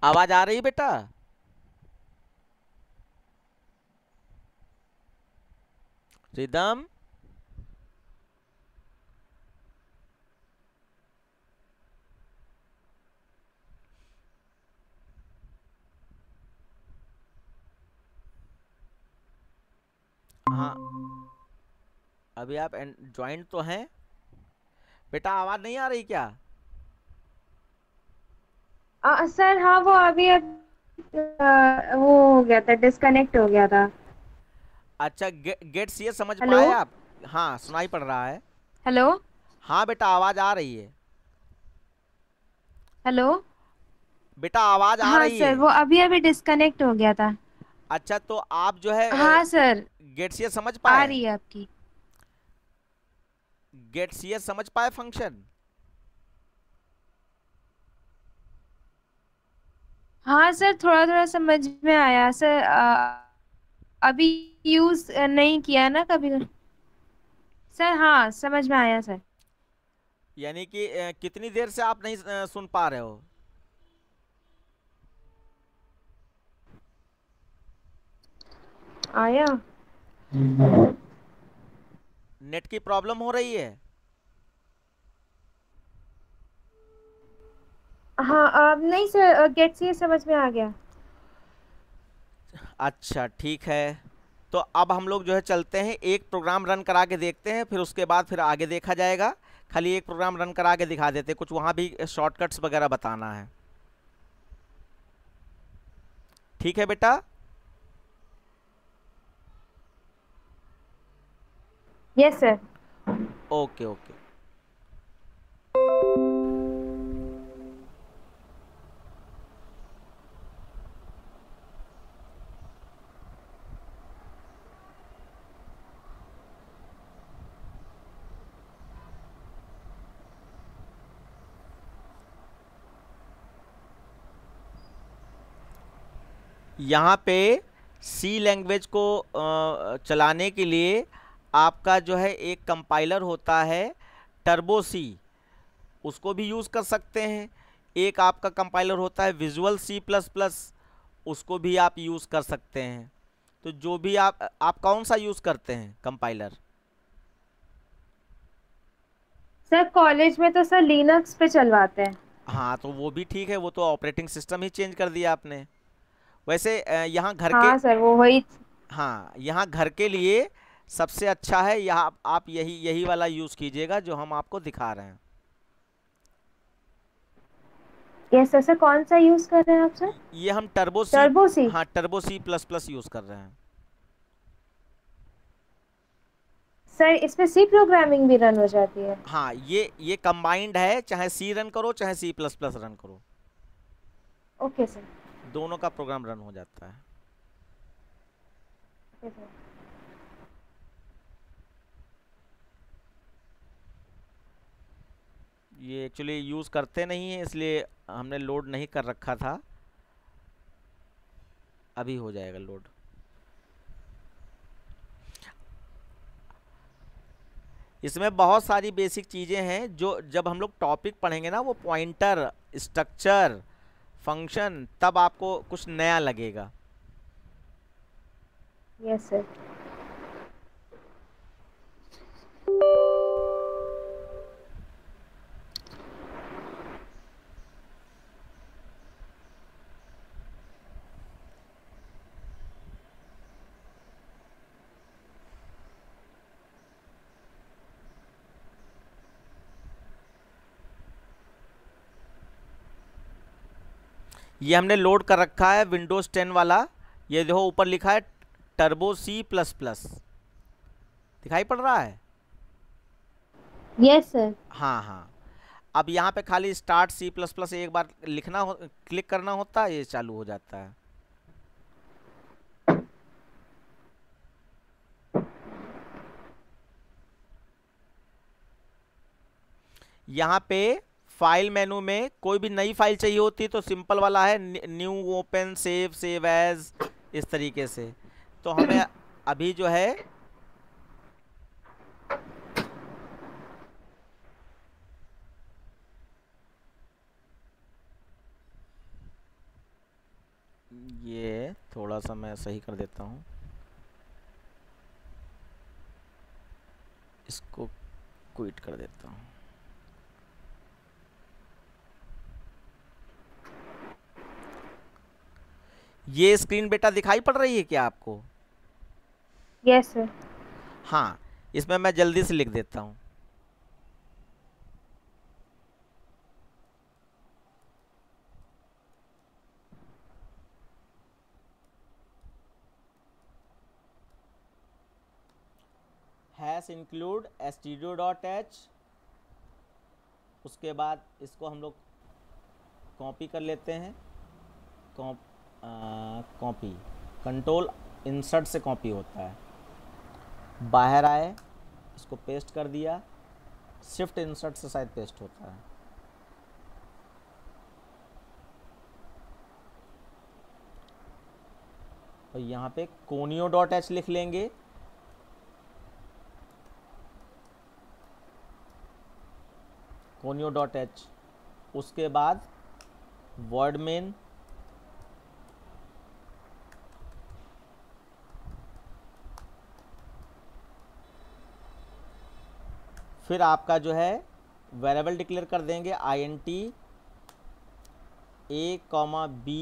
A: आवाज आ रही बेटा रिदम हाँ अभी आप ज्वाइंट तो हैं बेटा आवाज़ नहीं आ रही क्या
B: आ, सर हाँ वो अभी अब वो हो गया था डिस्कनेक्ट हो गया था
A: अच्छा गे, गेट सीए समझ पाए आप हाँ सुनाई पड़ रहा है हेलो हाँ बेटा आवाज आ रही है हेलो बेटा आवाज आ हाँ, रही सर, है सर वो
B: अभी अभी डिस्कनेक्ट हो गया था
A: अच्छा तो आप जो है हाँ सर गेट सीए समझ पाए आ रही है आपकी गेट सीए समझ पाए फंक्शन
B: हाँ सर थोड़ा थोड़ा समझ में आया सर आ, अभी यूज नहीं किया ना कभी सर हाँ समझ में आया सर
A: यानी कि कितनी देर से आप नहीं सुन पा रहे हो आया नेट की प्रॉब्लम हो रही है
B: हाँ नहीं सर गेट से समझ में आ गया
A: अच्छा ठीक है तो अब हम लोग जो है चलते हैं एक प्रोग्राम रन करा के देखते हैं फिर उसके बाद फिर आगे देखा जाएगा खाली एक प्रोग्राम रन करा के दिखा देते कुछ वहाँ भी शॉर्टकट्स वगैरह बताना है ठीक है बेटा यस सर ओके ओके यहाँ पे सी लैंग्वेज को चलाने के लिए आपका जो है एक कंपाइलर होता है टर्बो सी उसको भी यूज़ कर सकते हैं एक आपका कंपाइलर होता है विजुअल सी प्लस प्लस उसको भी आप यूज़ कर सकते हैं तो जो भी आप आप कौन सा यूज़ करते हैं कंपाइलर
B: सर कॉलेज में तो सर लिनक्स पे चलवाते हैं
A: हाँ तो वो भी ठीक है वो तो ऑपरेटिंग सिस्टम ही चेंज कर दिया आपने वैसे यहाँ घर हाँ, के
B: सर वो वही
A: हाँ यहाँ घर के लिए सबसे अच्छा है यहाँ आप, यही यही वाला यूज कीजिएगा जो हम आपको दिखा रहे हैं यस सर सर कौन सा यूज कर रहे हैं आप सर ये हम टर्बो सी टर्बो सी हाँ turbo C plus plus use कर रहे हैं
B: सर इसमें सी प्रोग्रामिंग भी रन हो जाती है
A: हाँ ये ये कंबाइंड है चाहे सी रन करो चाहे सी प्लस प्लस रन करो ओके okay, सर दोनों का प्रोग्राम रन हो जाता है ये एक्चुअली यूज़ करते नहीं है इसलिए हमने लोड नहीं कर रखा था अभी हो जाएगा लोड इसमें बहुत सारी बेसिक चीज़ें हैं जो जब हम लोग टॉपिक पढ़ेंगे ना वो पॉइंटर स्ट्रक्चर फंक्शन तब आपको कुछ नया लगेगा
B: यस yes, सर
A: ये हमने लोड कर रखा है विंडोज़ टेन वाला ये देखो ऊपर लिखा है टर्बो सी प्लस प्लस दिखाई पड़ रहा है यस yes, सर हाँ हाँ अब यहाँ पे खाली स्टार्ट सी प्लस प्लस एक बार लिखना हो क्लिक करना होता है ये चालू हो जाता है यहाँ पे फाइल मेनू में कोई भी नई फाइल चाहिए होती है तो सिंपल वाला है new open save save as इस तरीके से तो हमें अभी जो है ये थोड़ा सा मैं सही कर देता हूँ इसको क्विट कर देता हूँ ये स्क्रीन बेटा दिखाई पड़ रही है क्या आपको यस yes, हाँ इसमें मैं जल्दी से लिख देता हूँ hash include D dot H उसके बाद इसको हम लोग कॉपी कर लेते हैं कॉपी कॉपी कंट्रोल इंसर्ट से कॉपी होता है बाहर आए इसको पेस्ट कर दिया शिफ्ट इंसर्ट से शायद पेस्ट होता है और यहाँ पे कोनियो डॉट एच लिख लेंगे कोनियो डॉट एच उसके बाद वर्डमेन फिर आपका जो है वेरेबल डिक्लेयर कर देंगे I N T A comma B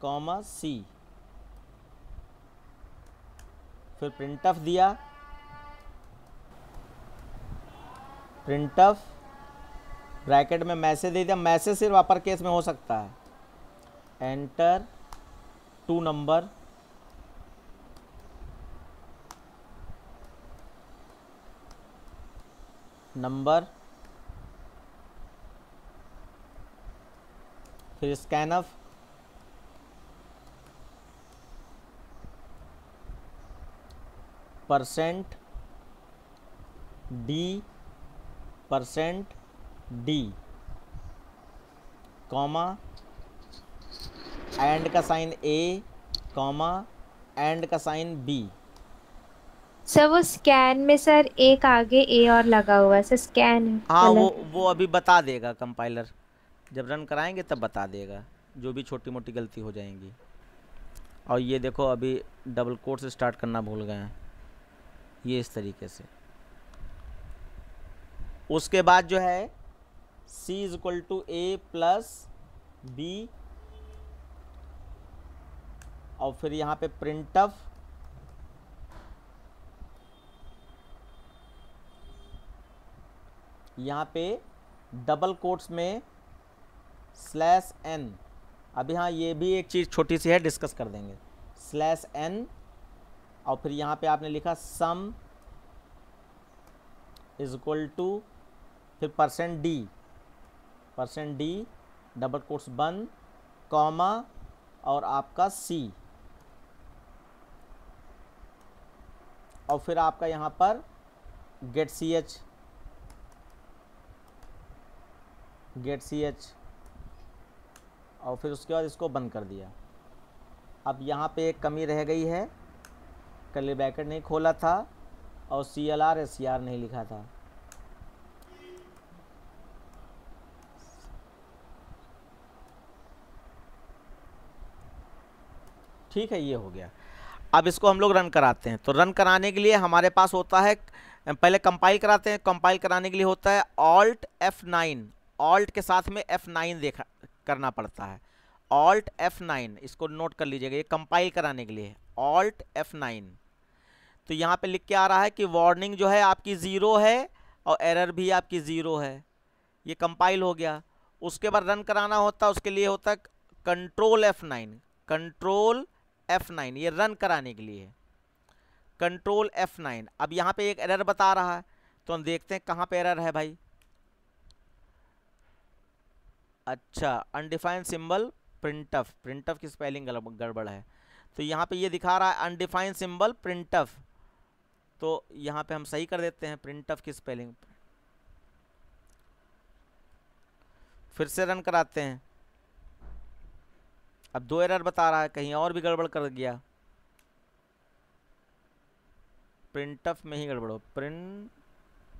A: comma C फिर ऑफ दिया प्रिंटफ ब्रैकेट में मैसेज दे दिया मैसेज सिर्फ अपर केस में हो सकता है एंटर टू नंबर नंबर फिर scan off percent D percent D comma and का साइन ए कॉमा एंड का साइन बी
B: सर वो स्कैन में सर एक आगे ए और लगा हुआ है सर स्कैन हाँ वो
A: वो अभी बता देगा कंपाइलर जब रन कराएंगे तब बता देगा जो भी छोटी मोटी गलती हो जाएंगी और ये देखो अभी डबल कोर्स स्टार्ट करना भूल गए हैं ये इस तरीके से उसके बाद जो है c is equal to A plus B और फिर यहाँ पे प्रिंट ऑफ यहाँ पे डबल कोट्स में स्लैश एन अभी हाँ ये भी एक चीज़ छोटी सी है डिस्कस कर देंगे स्लैश एन और फिर यहाँ पे आपने लिखा सम इज इक्वल टू फिर percent D percent D double quotes बन कॉमा और आपका सी और फिर आपका यहाँ पर get C H get C H और फिर उसके बाद इसको बंद कर दिया अब यहाँ पे एक कमी रह गई है कल बैकेट नहीं खोला था और C L R S C R नहीं लिखा था ठीक है ये हो गया अब इसको हम लोग रन कराते हैं तो रन कराने के लिए हमारे पास होता है पहले कंपाइल कराते हैं कंपाइल कराने के लिए होता है ऑल्ट एफ नाइन ऑल्ट के साथ में एफ नाइन देखा करना पड़ता है ऑल्ट एफ नाइन इसको नोट कर लीजिएगा ये कंपाइल कराने के लिए ऑल्ट एफ नाइन तो यहाँ पे लिख के आ रहा है कि वार्निंग जो है आपकी ज़ीरो है और एरर भी आपकी ज़ीरो है ये कंपाइल हो गया उसके बाद रन कराना होता है उसके लिए होता है control F nine control F nine ये रन कराने के लिए कंट्रोल एफ नाइन अब यहाँ पे एक एरर बता रहा है तो हम देखते हैं कहाँ पे एरर है भाई अच्छा अनडिफाइंड सिंबल प्रिंटफ ऑफ की स्पेलिंग गड़बड़ है तो यहाँ पे ये दिखा रहा है अनडिफाइंड सिंबल ऑफ तो यहाँ पे हम सही कर देते हैं ऑफ की स्पेलिंग फिर से रन कराते हैं अब दो एरर बता रहा है कहीं और भी गड़बड़ कर गया ऑफ में ही गड़बड़ो प्रिंट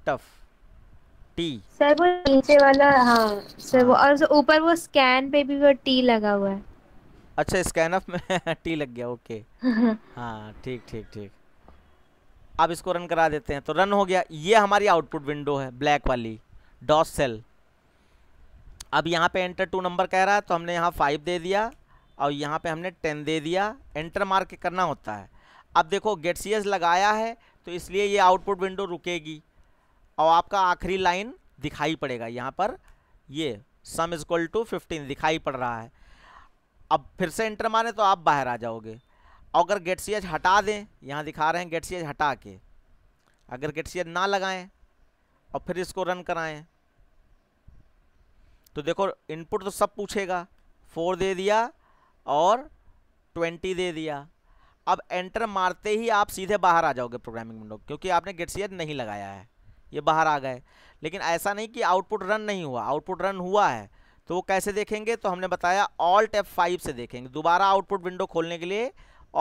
A: प्रिंटफ
B: टी सर वो नीचे वाला हाँ सर वो और ऊपर वो स्कैन पे भी वो टी लगा हुआ है
A: अच्छा स्कैन ऑफ में टी लग गया ओके हाँ ठीक ठीक ठीक अब इसको रन करा देते हैं तो रन हो गया ये हमारी आउटपुट विंडो है ब्लैक वाली डॉस सेल अब यहाँ पे एंटर टू नंबर कह रहा है तो हमने यहाँ फाइव दे दिया और यहाँ पे हमने टेन दे दिया एंटर मार के करना होता है अब देखो गेट सी लगाया है तो इसलिए ये आउटपुट विंडो रुकेगी और आपका आखिरी लाइन दिखाई पड़ेगा यहाँ पर ये sum is equal to fifteen दिखाई पड़ रहा है अब फिर से एंटर मारें तो आप बाहर आ जाओगे और अगर गेट सी एच हटा दें यहाँ दिखा रहे हैं गेट सी एच हटा के अगर गेट सी एच ना लगाएं और फिर इसको रन कराएं तो देखो इनपुट तो सब पूछेगा फोर दे दिया और ट्वेंटी दे दिया अब एंटर मारते ही आप सीधे बाहर आ जाओगे प्रोग्रामिंग विंडो क्योंकि आपने गेट सी एच नहीं लगाया है ये बाहर आ गए लेकिन ऐसा नहीं कि आउटपुट रन नहीं हुआ आउटपुट रन हुआ है तो वो कैसे देखेंगे तो हमने बताया ऑल्ट एफ फाइव से देखेंगे दोबारा आउटपुट विंडो खोलने के लिए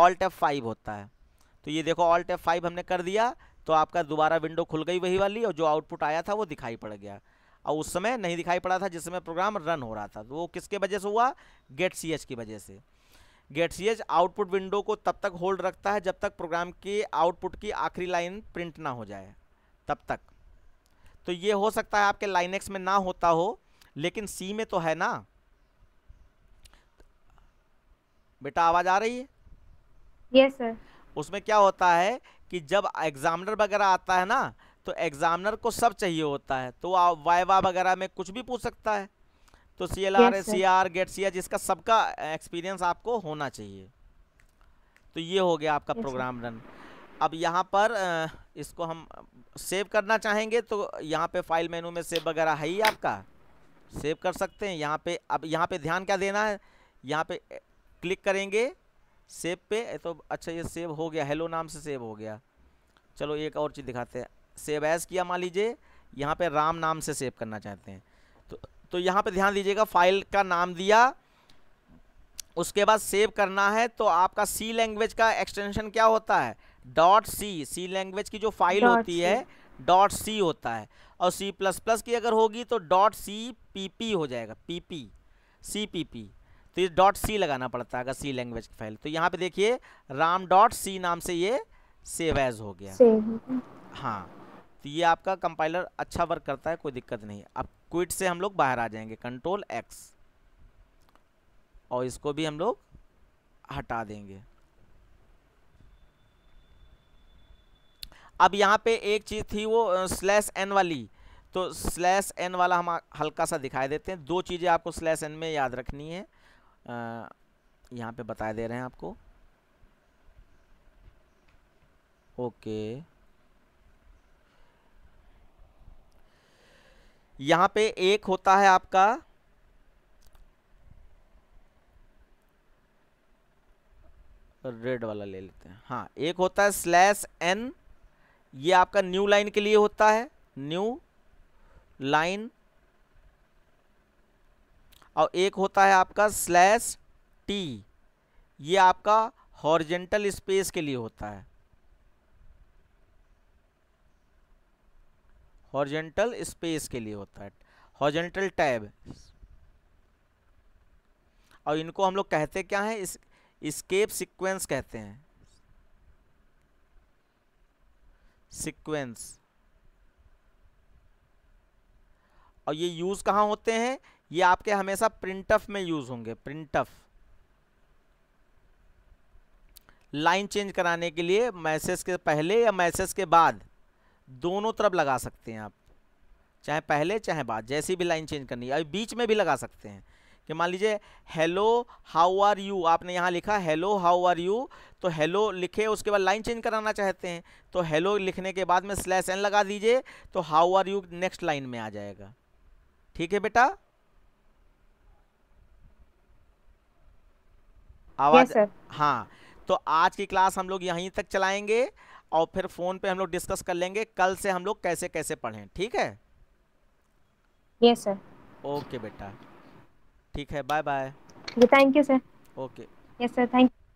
A: ऑल्ट एफ फाइव होता है तो ये देखो ऑल्ट एफ फाइव हमने कर दिया तो आपका दोबारा विंडो खुल गई वही वाली और जो आउटपुट आया था वो दिखाई पड़ गया और उस समय नहीं दिखाई पड़ा था जिस समय प्रोग्राम रन हो रहा था तो वो किसके वजह से हुआ गेट सी की वजह से गेट सी आउटपुट विंडो को तब तक होल्ड रखता है जब तक प्रोग्राम के आउटपुट की आखिरी लाइन प्रिंट ना हो जाए तब तक तो ये हो सकता है आपके लाइनेक्स में ना होता हो लेकिन सी में तो है ना बेटा आवाज आ रही है यस yes, सर उसमें क्या होता है कि जब एग्जामिनर वगैरह आता है ना तो एग्जामिनर को सब चाहिए होता है तो वाइवा वगैरह में कुछ भी पूछ सकता है तो C L R S C R get C R जिसका सबका एक्सपीरियंस आपको होना चाहिए तो ये हो गया आपका yes, प्रोग्राम रन अब यहाँ पर इसको हम सेव करना चाहेंगे तो यहाँ पे फाइल मेनू में सेव वगैरह है ही आपका सेव कर सकते हैं यहाँ पे अब यहाँ पे ध्यान क्या देना है यहाँ पे क्लिक करेंगे सेव पे तो अच्छा ये सेव हो गया हेलो नाम से सेव हो गया चलो एक और चीज़ दिखाते हैं सेव एज किया मान लीजिए यहाँ पे राम नाम से सेव करना चाहते हैं तो तो यहाँ पे ध्यान दीजिएगा फाइल का नाम दिया उसके बाद सेव करना है तो आपका सी लैंग्वेज का एक्सटेंशन क्या होता है डॉट सी सी लैंग्वेज की जो फाइल होती है डॉट सी होता है और सी प्लस प्लस की अगर होगी तो डॉट सी पी पी हो जाएगा P P C P P तो ये डॉट सी लगाना पड़ता है अगर सी लैंग्वेज की फाइल तो यहाँ पे देखिए राम डॉट सी नाम से ये सेव एज हो गया हाँ तो ये आपका कंपाइलर अच्छा वर्क करता है कोई दिक्कत नहीं अब क्विट से हम लोग बाहर आ जाएंगे कंट्रोल एक्स और इसको भी हम लोग हटा देंगे अब यहाँ पे एक चीज़ थी वो स्लैश एन वाली तो स्लैश एन वाला हम हल्का सा दिखाई देते हैं दो चीज़ें आपको स्लैश एन में याद रखनी है यहाँ पे बता दे रहे हैं आपको ओके यहाँ पे एक होता है आपका रेड वाला ले लेते हैं हाँ एक होता है स्लैश एन ये आपका न्यू लाइन के लिए होता है न्यू लाइन और एक होता है आपका स्लैश टी ये आपका हॉर्जेंटल स्पेस के लिए होता है हॉर्जेंटल स्पेस के लिए होता है हॉर्जेंटल टैब और इनको हम लोग कहते क्या हैं इस स्केप सीक्वेंस कहते हैं सिक्वेंस और ये यूज़ कहां होते हैं ये आपके हमेशा प्रिंटफ में यूज़ होंगे प्रिंटफ लाइन चेंज कराने के लिए मैसेज के पहले या मैसेज के बाद दोनों तरफ लगा सकते हैं आप चाहे पहले चाहे बाद जैसी भी लाइन चेंज करनी है अभी बीच में भी लगा सकते हैं कि मान लीजिए हेलो हाउ आर यू आपने यहाँ लिखा हेलो हाउ आर यू तो हेलो लिखे उसके बाद लाइन चेंज कराना चाहते हैं तो हेलो लिखने के बाद में स्लैश एन लगा दीजिए तो how are you next line में आ जाएगा ठीक है बेटा आवाज yes, हाँ तो आज की क्लास हम लोग यहीं तक चलाएंगे और फिर फ़ोन पे हम लोग डिस्कस कर लेंगे कल से हम लोग कैसे कैसे पढ़ें ठीक है यस सर ओके बेटा ठीक है bye bye thank you sir okay
B: yes sir thank